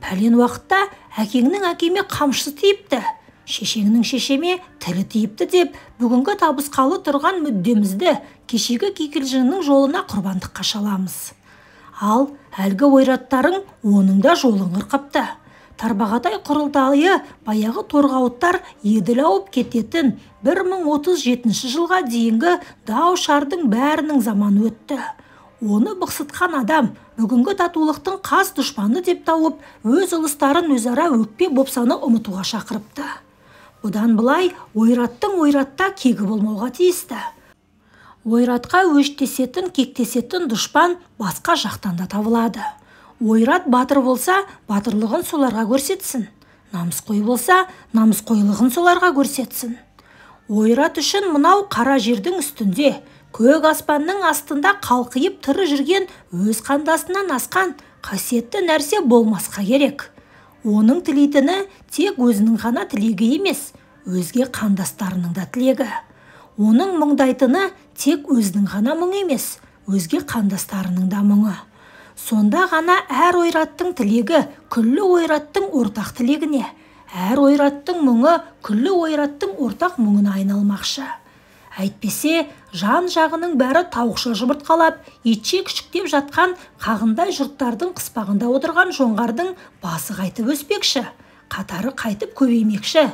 пәлен уақытта әкеңнің әкеме қамшысы тиіпті шешеңнің шешеме тілі тиіпті деп бүгінгі табысқалы тұрған мүддемізді кешегі кикілжіңнің жолына құрбандыққа шаламыз ал әлгі ойраттарың оның да жолын қырқыпты тарбағатай құрылтайы баяғы торғауыттар еділ ауып кететін 1037 жылға дейінгі дау шардың бәрінің заманы өтті оны бықсытқан адам бүгінгі татулықтың қас дұшпаны деп тауып өз ұлыстарын өзара өкпе бопсаны ұмытуға шақырыпты бұдан былай ойраттың ойратта кегі болмауға тиісті ойратқа өштесетін кектесетін дұшпан басқа жақтан да табылады ойрат батыр болса батырлығын соларға көрсетсін намысқой болса намысқойлығын соларға көрсетсін ойрат үшін мынау қара жердің үстінде көк аспанның астында қалқиып тірі жүрген өз қандасынан асқан қасиетті нәрсе болмасқа керек оның тілейтіні тек өзінің ғана тілегі емес өзге қандастарының да тілегі оның мұңдайтыны тек өзінің ғана мұңы емес өзге қандастарының да мұңы сонда ғана әр ойраттың тілегі күллі ойраттың ортақ тілегіне әр ойраттың мұңы күллі ойраттың ортақ мұңына айналмақшы әйтпесе жан жағының бәрі тауықша жұмыртқалап етше күшіктеп жатқан қағындай жұрттардың қыспағында отырған жоңғардың басы қайтып өспекші қатары қайтып көбеймекші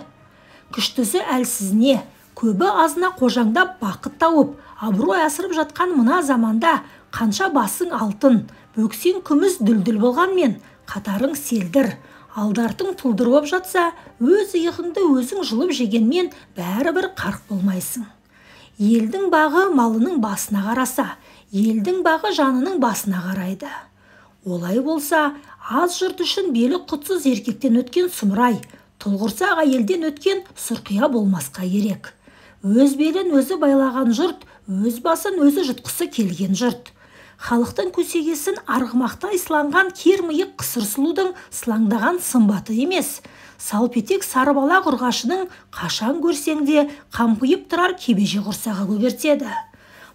күштісі әлсізіне көбі азына қожаңдап бақыт тауып абырой асырып жатқан мына заманда қанша басың алтын өксең күміс дүлдүл болғанмен қатарың селдір алдартың тұлдыруып жатса өз иығыңды өзің жұлып жегенмен бәрібір қарқ болмайсың елдің бағы малының басына қараса елдің бағы жанының басына қарайды олай болса аз жұрт үшін белі құтсыз еркектен өткен сұмырай тұлғырсақ әйелден өткен сұрқия болмасқа керек өз белін өзі байлаған жұрт өз басын өзі жұтқысы келген жұрт халықтың көсегесін арғымақта исланған кер миық қысыр сұлудың сылаңдаған сымбаты емес салпетек сарыбала құрғашының қашан көрсең де қампиып тұрар кебеже құрсағы көгертеді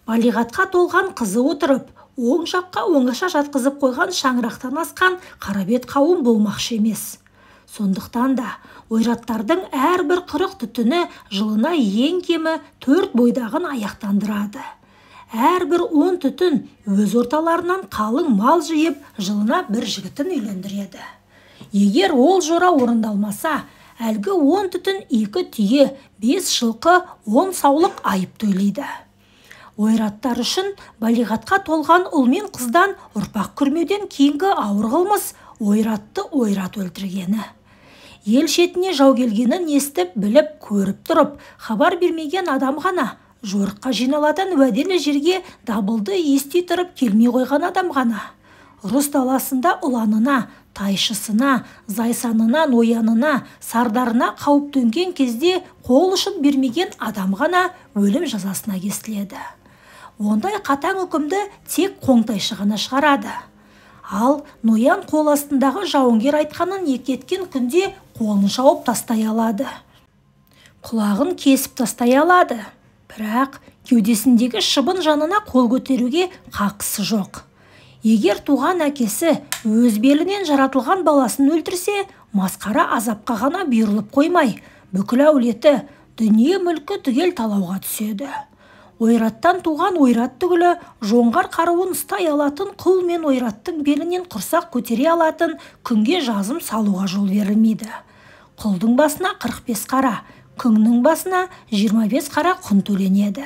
балиғатқа толған қызы отырып оң жаққа оңаша жатқызып қойған шаңырақтан асқан қарабет қауым болмақшы емес сондықтан да ойраттардың әрбір қырық түтіні жылына ең кемі төрт бойдағын аяқтандырады әрбір он түтін өз орталарынан қалың мал жиып жылына бір жігітін үйлендіреді егер ол жора орындалмаса әлгі он түтін екі түйе бес жылқы он саулық айып төлейді ойраттар үшін балиғатқа толған ұл мен қыздан ұрпақ күрмеуден кейінгі ауыр қылмыс ойратты ойрат өлтіргені ел шетіне жау келгенін естіп біліп көріп тұрып хабар бермеген адам ғана жорыққа жиналатын уәделі жерге дабылды ести тұрып келмей қойған адам ғана ұрыс даласында ұланына тайшысына зайсанына ноянына сардарына қауіп төнген кезде қол ұшын бермеген адам ғана өлім жазасына кесіледі ондай қатаң үкімді тек қоңтайшы ғана шығарады ал ноян қол астындағы жауынгер айтқанын екі еткен күнде қолын шауып тастай алады құлағын кесіп тастай алады бірақ кеудесіндегі шыбын жанына қол көтеруге қақысы жоқ егер туған әкесі өз белінен жаратылған баласын өлтірсе масқара азапқа ғана бұйырылып қоймай бүкіл әулеті дүние мүлкі түгел талауға түседі ойраттан туған ойрат түгілі жоңғар қаруын ұстай алатын құл мен ойраттың белінен құрсақ көтере алатын күнге жазым салуға жол берілмейді құлдың басына бес қара күңнің басына 25 қара құн төленеді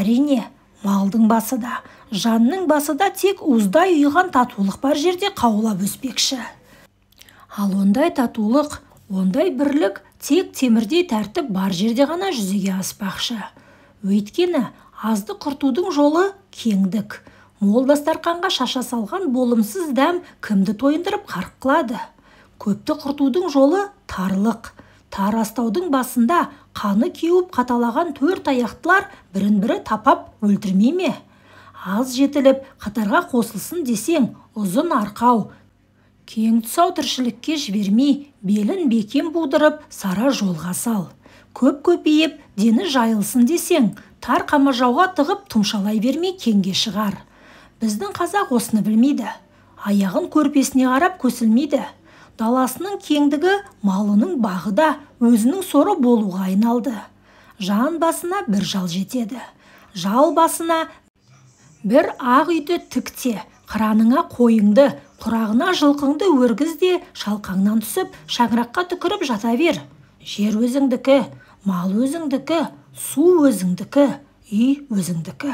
әрине малдың басы да жанның басы да тек уыздай ұйыған татулық бар жерде қаулап өспекші ал ондай татулық ондай бірлік тек темірдей тәртіп бар жерде ғана жүзеге аспақшы өйткені азды құртудың жолы кеңдік мол дастарқанға шаша салған болымсыз дәм кімді тойындырып қарқ қылады көпті құртудың жолы тарлық тарастаудың басында қаны кеуіп қаталаған төрт аяқтылар бірін бірі тапап өлтірмей ме аз жетіліп қатарға қосылсын десең ұзын арқау кең тұсау тіршілікке жібермей белін бекем будырып сара жолға сал көп көпейіп дені жайылсын десең тар қамажауға тығып тұмшалай бермей кеңге шығар біздің қазақ осыны білмейді аяғын көрпесіне қарап көсілмейді даласының кеңдігі малының бағы да өзінің соры болуға айналды жан басына бір жал жетеді жал басына бір ақ үйді тікте қыраныңа қойыңды құрағына жылқыңды өргіз де шалқаңнан түсіп шаңыраққа түкіріп жата бер жер өзіңдікі мал өзіңдікі су өзіңдікі үй өзіңдікі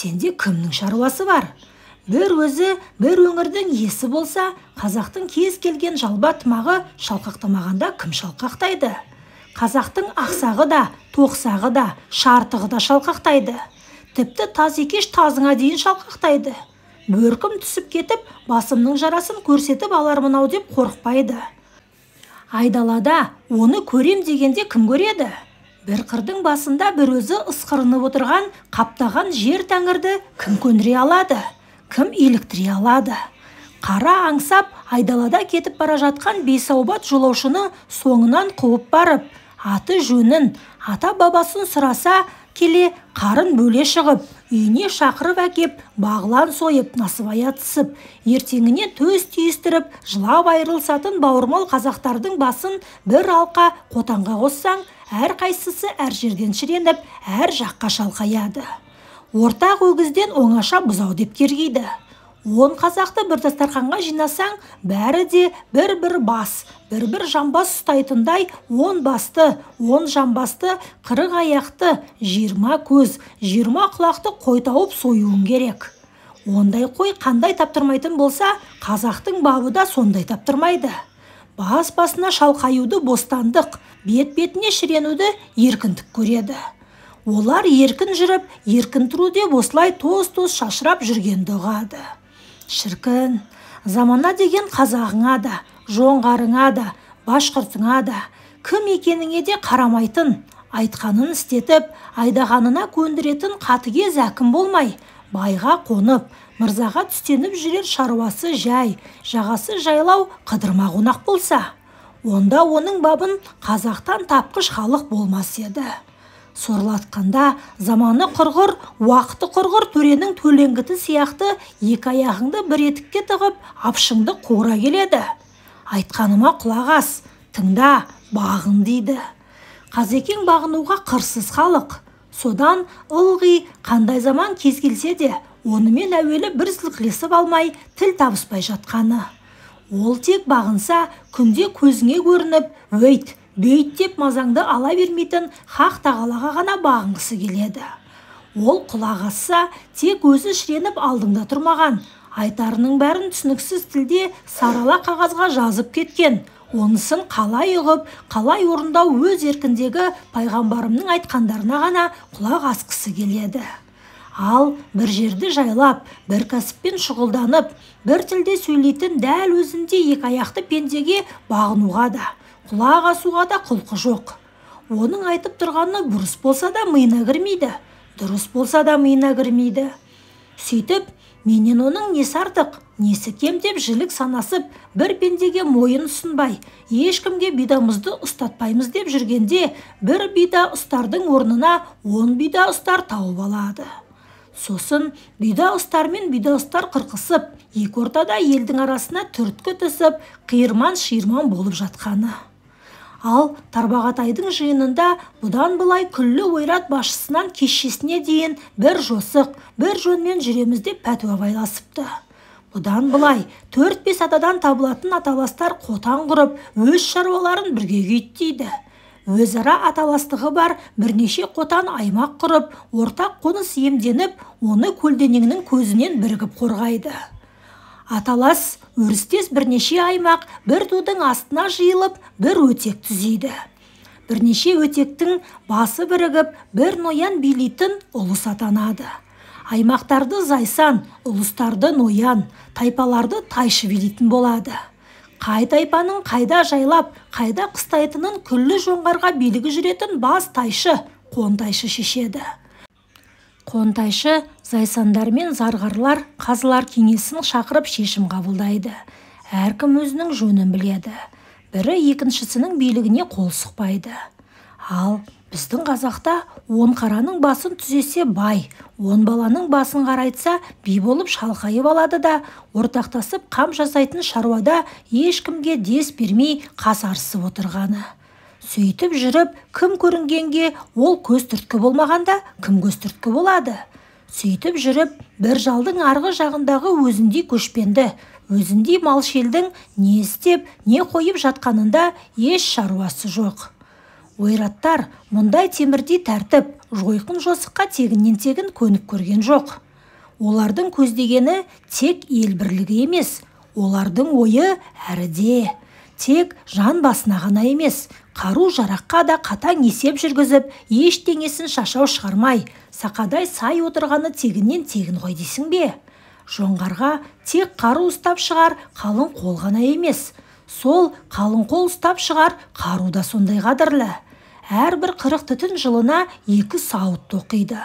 сенде кімнің шаруасы бар бір өзі бір өңірдің иесі болса қазақтың кез келген жалба тымағы шалқақтамағанда кім шалқақтайды қазақтың ақсағы да тоқсағы да шартығы да шалқақтайды тіпті таз екеш тазыңа дейін шалқақтайды бөркім түсіп кетіп басымның жарасын көрсетіп алармын ау деп қорықпайды айдалада оны көрем дегенде кім көреді бір қырдың басында бір өзі ысқырынып отырған қаптаған жер тәңірді кім көндіре алады кім еліктіре алады қара аңсап айдалада кетіп бара жатқан бейсаубат жолаушыны соңынан қуып барып аты жөнін ата бабасын сұраса келе қарын бөле шығып үйіне шақырып әкеп бағлан сойып насыбай атысып ертеңіне төс түйістіріп жылап айырылысатын бауырмал қазақтардың басын бір алқа қотанға қоссаң әрқайсысы әр жерден шіреніп әр жаққа шалқаяды ортақ өгізден оңаша бұзау деп кергейді он қазақты бір дастарханға жинасаң бәрі де бір бір бас бір бір жамбас ұстайтындай он басты он жамбасты қырық аяқты жиырма көз жиырма құлақты қой тауып союың керек ондай қой қандай таптырмайтын болса қазақтың бабы да сондай таптырмайды бас басына шалқаюды бостандық бет бетіне шіренуді еркіндік көреді олар еркін жүріп еркін деп осылай тоз тоз шашырап жүргенді ұғады шіркін замана деген қазағыңа да жоңғарыңа да башқұртыңа да кім екеніңе де қарамайтын айтқанын істетіп айдағанына көндіретін қатыгез әкім болмай байға қонып мырзаға түстеніп жүрер шаруасы жай жағасы жайлау қыдырма қонақ болса онда оның бабын қазақтан тапқыш халық болмас еді сорлатқанда заманы құрғыр уақыты құрғыр төренің төлеңгіті сияқты екі аяғыңды бір етікке тығып апшыңды қора келеді айтқаныма құлақ ас тыңда бағын дейді қазекең бағынуға қырсыз халық содан ылғи қандай заман кез келсе де онымен әуелі бір сілкілесіп алмай тіл табыспай жатқаны ол тек бағынса күнде көзіңе көрініп өйт деп мазаңды ала бермейтін хақ тағалаға ғана бағынғысы келеді ол құлақ асса тек өзі шіреніп алдыңда тұрмаған айтарының бәрін түсініксіз тілде сарала қағазға жазып кеткен онысын қалай ұғып қалай орындау өз еркіндегі пайғамбарымның айтқандарына ғана құлақ асқысы келеді ал бір жерді жайлап бір кәсіппен шұғылданып бір тілде сөйлейтін дәл өзінде екі аяқты пендеге бағынуға да құлақ асуға да құлқы жоқ оның айтып тұрғаны бұрыс болса да миына кірмейді дұрыс болса да миына кірмейді сөйтіп менен оның несі артық несі кем деп жілік санасып бір пендеге мойын ұсынбай ешкімге бидамызды ұстатпаймыз деп жүргенде бір бида ұстардың орнына он бида ұстар тауып алады сосын бида ұстар мен бида ұстар қырқысып екі ортада елдің арасына түрткі түсіп қиырман шиырман болып жатқаны ал тарбағатайдың жиынында бұдан былай күллі ойрат басшысынан кешесіне дейін бір жосық бір жөнмен жүреміз деп пәтуа байласыпты бұдан былай төрт бес атадан табылатын аталастар қотан құрып өз шаруаларын бірге күйттейді өзара аталастығы бар бірнеше қотан аймақ құрып ортақ қоныс иемденіп оны көлденеңнің көзінен бірігіп қорғайды аталас өрістес бірнеше аймақ бір тудың астына жиылып бір өтек түзейді бірнеше өтектің басы бірігіп бір ноян билейтін ұлыс атанады аймақтарды зайсан ұлыстарды ноян тайпаларды тайшы билейтін болады қай тайпаның қайда жайлап қайда қыстайтынын күллі жоңғарға билігі жүретін бас тайшы қонтайшы шешеді қонтайшы зайсандар мен зарғарлар қазылар кеңесін шақырып шешім қабылдайды әркім өзінің жөнін біледі бірі екіншісінің билігіне қол сұқпайды ал біздің қазақта он қараның басын түзесе бай он баланың басын қарайтса би болып шалқайып алады да ортақтасып қам жасайтын шаруада ешкімге дес бермей қасарысып отырғаны сөйтіп жүріп кім көрінгенге ол көз түрткі болмағанда кім көз түрткі болады сөйтіп жүріп бір жалдың арғы жағындағы өзіндей көшпенді өзіндей малшелдің не істеп не қойып жатқанында еш шаруасы жоқ ойраттар мұндай темірдей тәртіп жойқын жосыққа тегіннен тегін көніп көрген жоқ олардың көздегені тек ел бірлігі емес олардың ойы әріде тек жан басына ғана емес қару жараққа да қатаң есеп жүргізіп ештеңесін шашау шығармай сақадай сай отырғаны тегіннен тегін ғой дейсің бе жоңғарға тек қару ұстап шығар қалың қол ғана емес сол қалың қол ұстап шығар қару да сондай қадірлі әрбір қырық түтін жылына екі сауыт тоқиды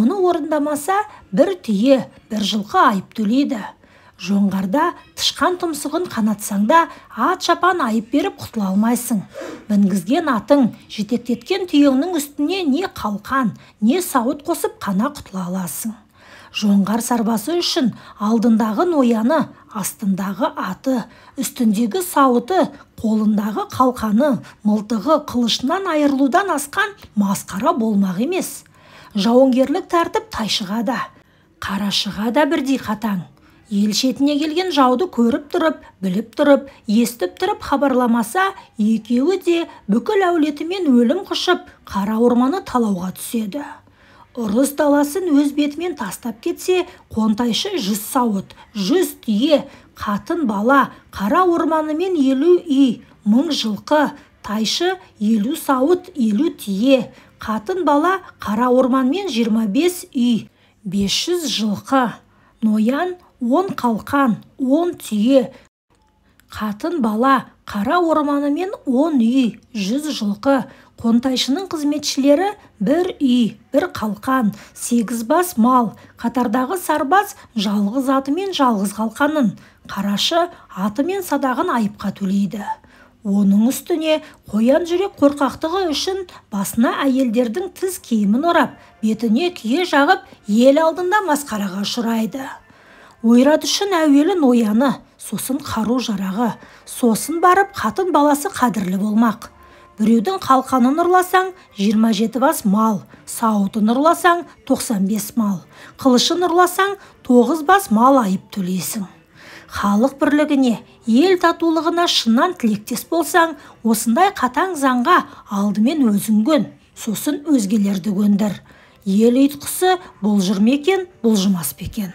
оны орындамаса бір түйе бір жылқы айып төлейді жоңғарда тышқан тұмсығын қанатсаң да ат шапан айып беріп құтыла алмайсың мінгізген атың жетектеткен түйеңнің үстіне не қалқан не сауыт қосып қана құтыла аласың жоңғар сарбасы үшін алдындағы нояны астындағы аты үстіндегі сауыты қолындағы қалқаны мылтығы қылышынан айырылудан асқан масқара болмақ емес жауынгерлік тәртіп тайшыға да қарашыға да бірдей қатаң ел шетіне келген жауды көріп тұрып біліп тұрып естіп тұрып хабарламаса екеуі де бүкіл әулетімен өлім құшып қара орманы талауға түседі ұрыс даласын өз бетімен тастап кетсе қонтайшы жүз сауыт жүз түйе қатын бала қара орманымен елу үй мың жылқы тайшы елу сауыт елу түйе қатын бала қара орманмен 25 үй 500 жылқы ноян он қалқан он түйе қатын бала қара орманы мен он үй жүз жылқы қонтайшының қызметшілері бір үй бір қалқан сегіз бас мал қатардағы сарбаз жалғыз аты мен жалғыз қалқанын қарашы аты мен садағын айыпқа төлейді оның үстіне қоян жүрек қорқақтығы үшін басына әйелдердің тіз киімін орап бетіне күйе жағып ел алдында масқараға ұшырайды ойрат үшін әуелі нояны сосын қару жарағы сосын барып қатын баласы қадірлі болмақ біреудің қалқанын ұрласаң 27 бас мал сауытын ұрласаң 95 мал қылышын ұрласаң 9 бас мал айып төлейсің халық бірлігіне ел татулығына шыннан тілектес болсаң осындай қатаң заңға алдымен өзің көн сосын өзгелерді көндір ел ұйтқысы бұлжыр ма екен бұлжымас па екен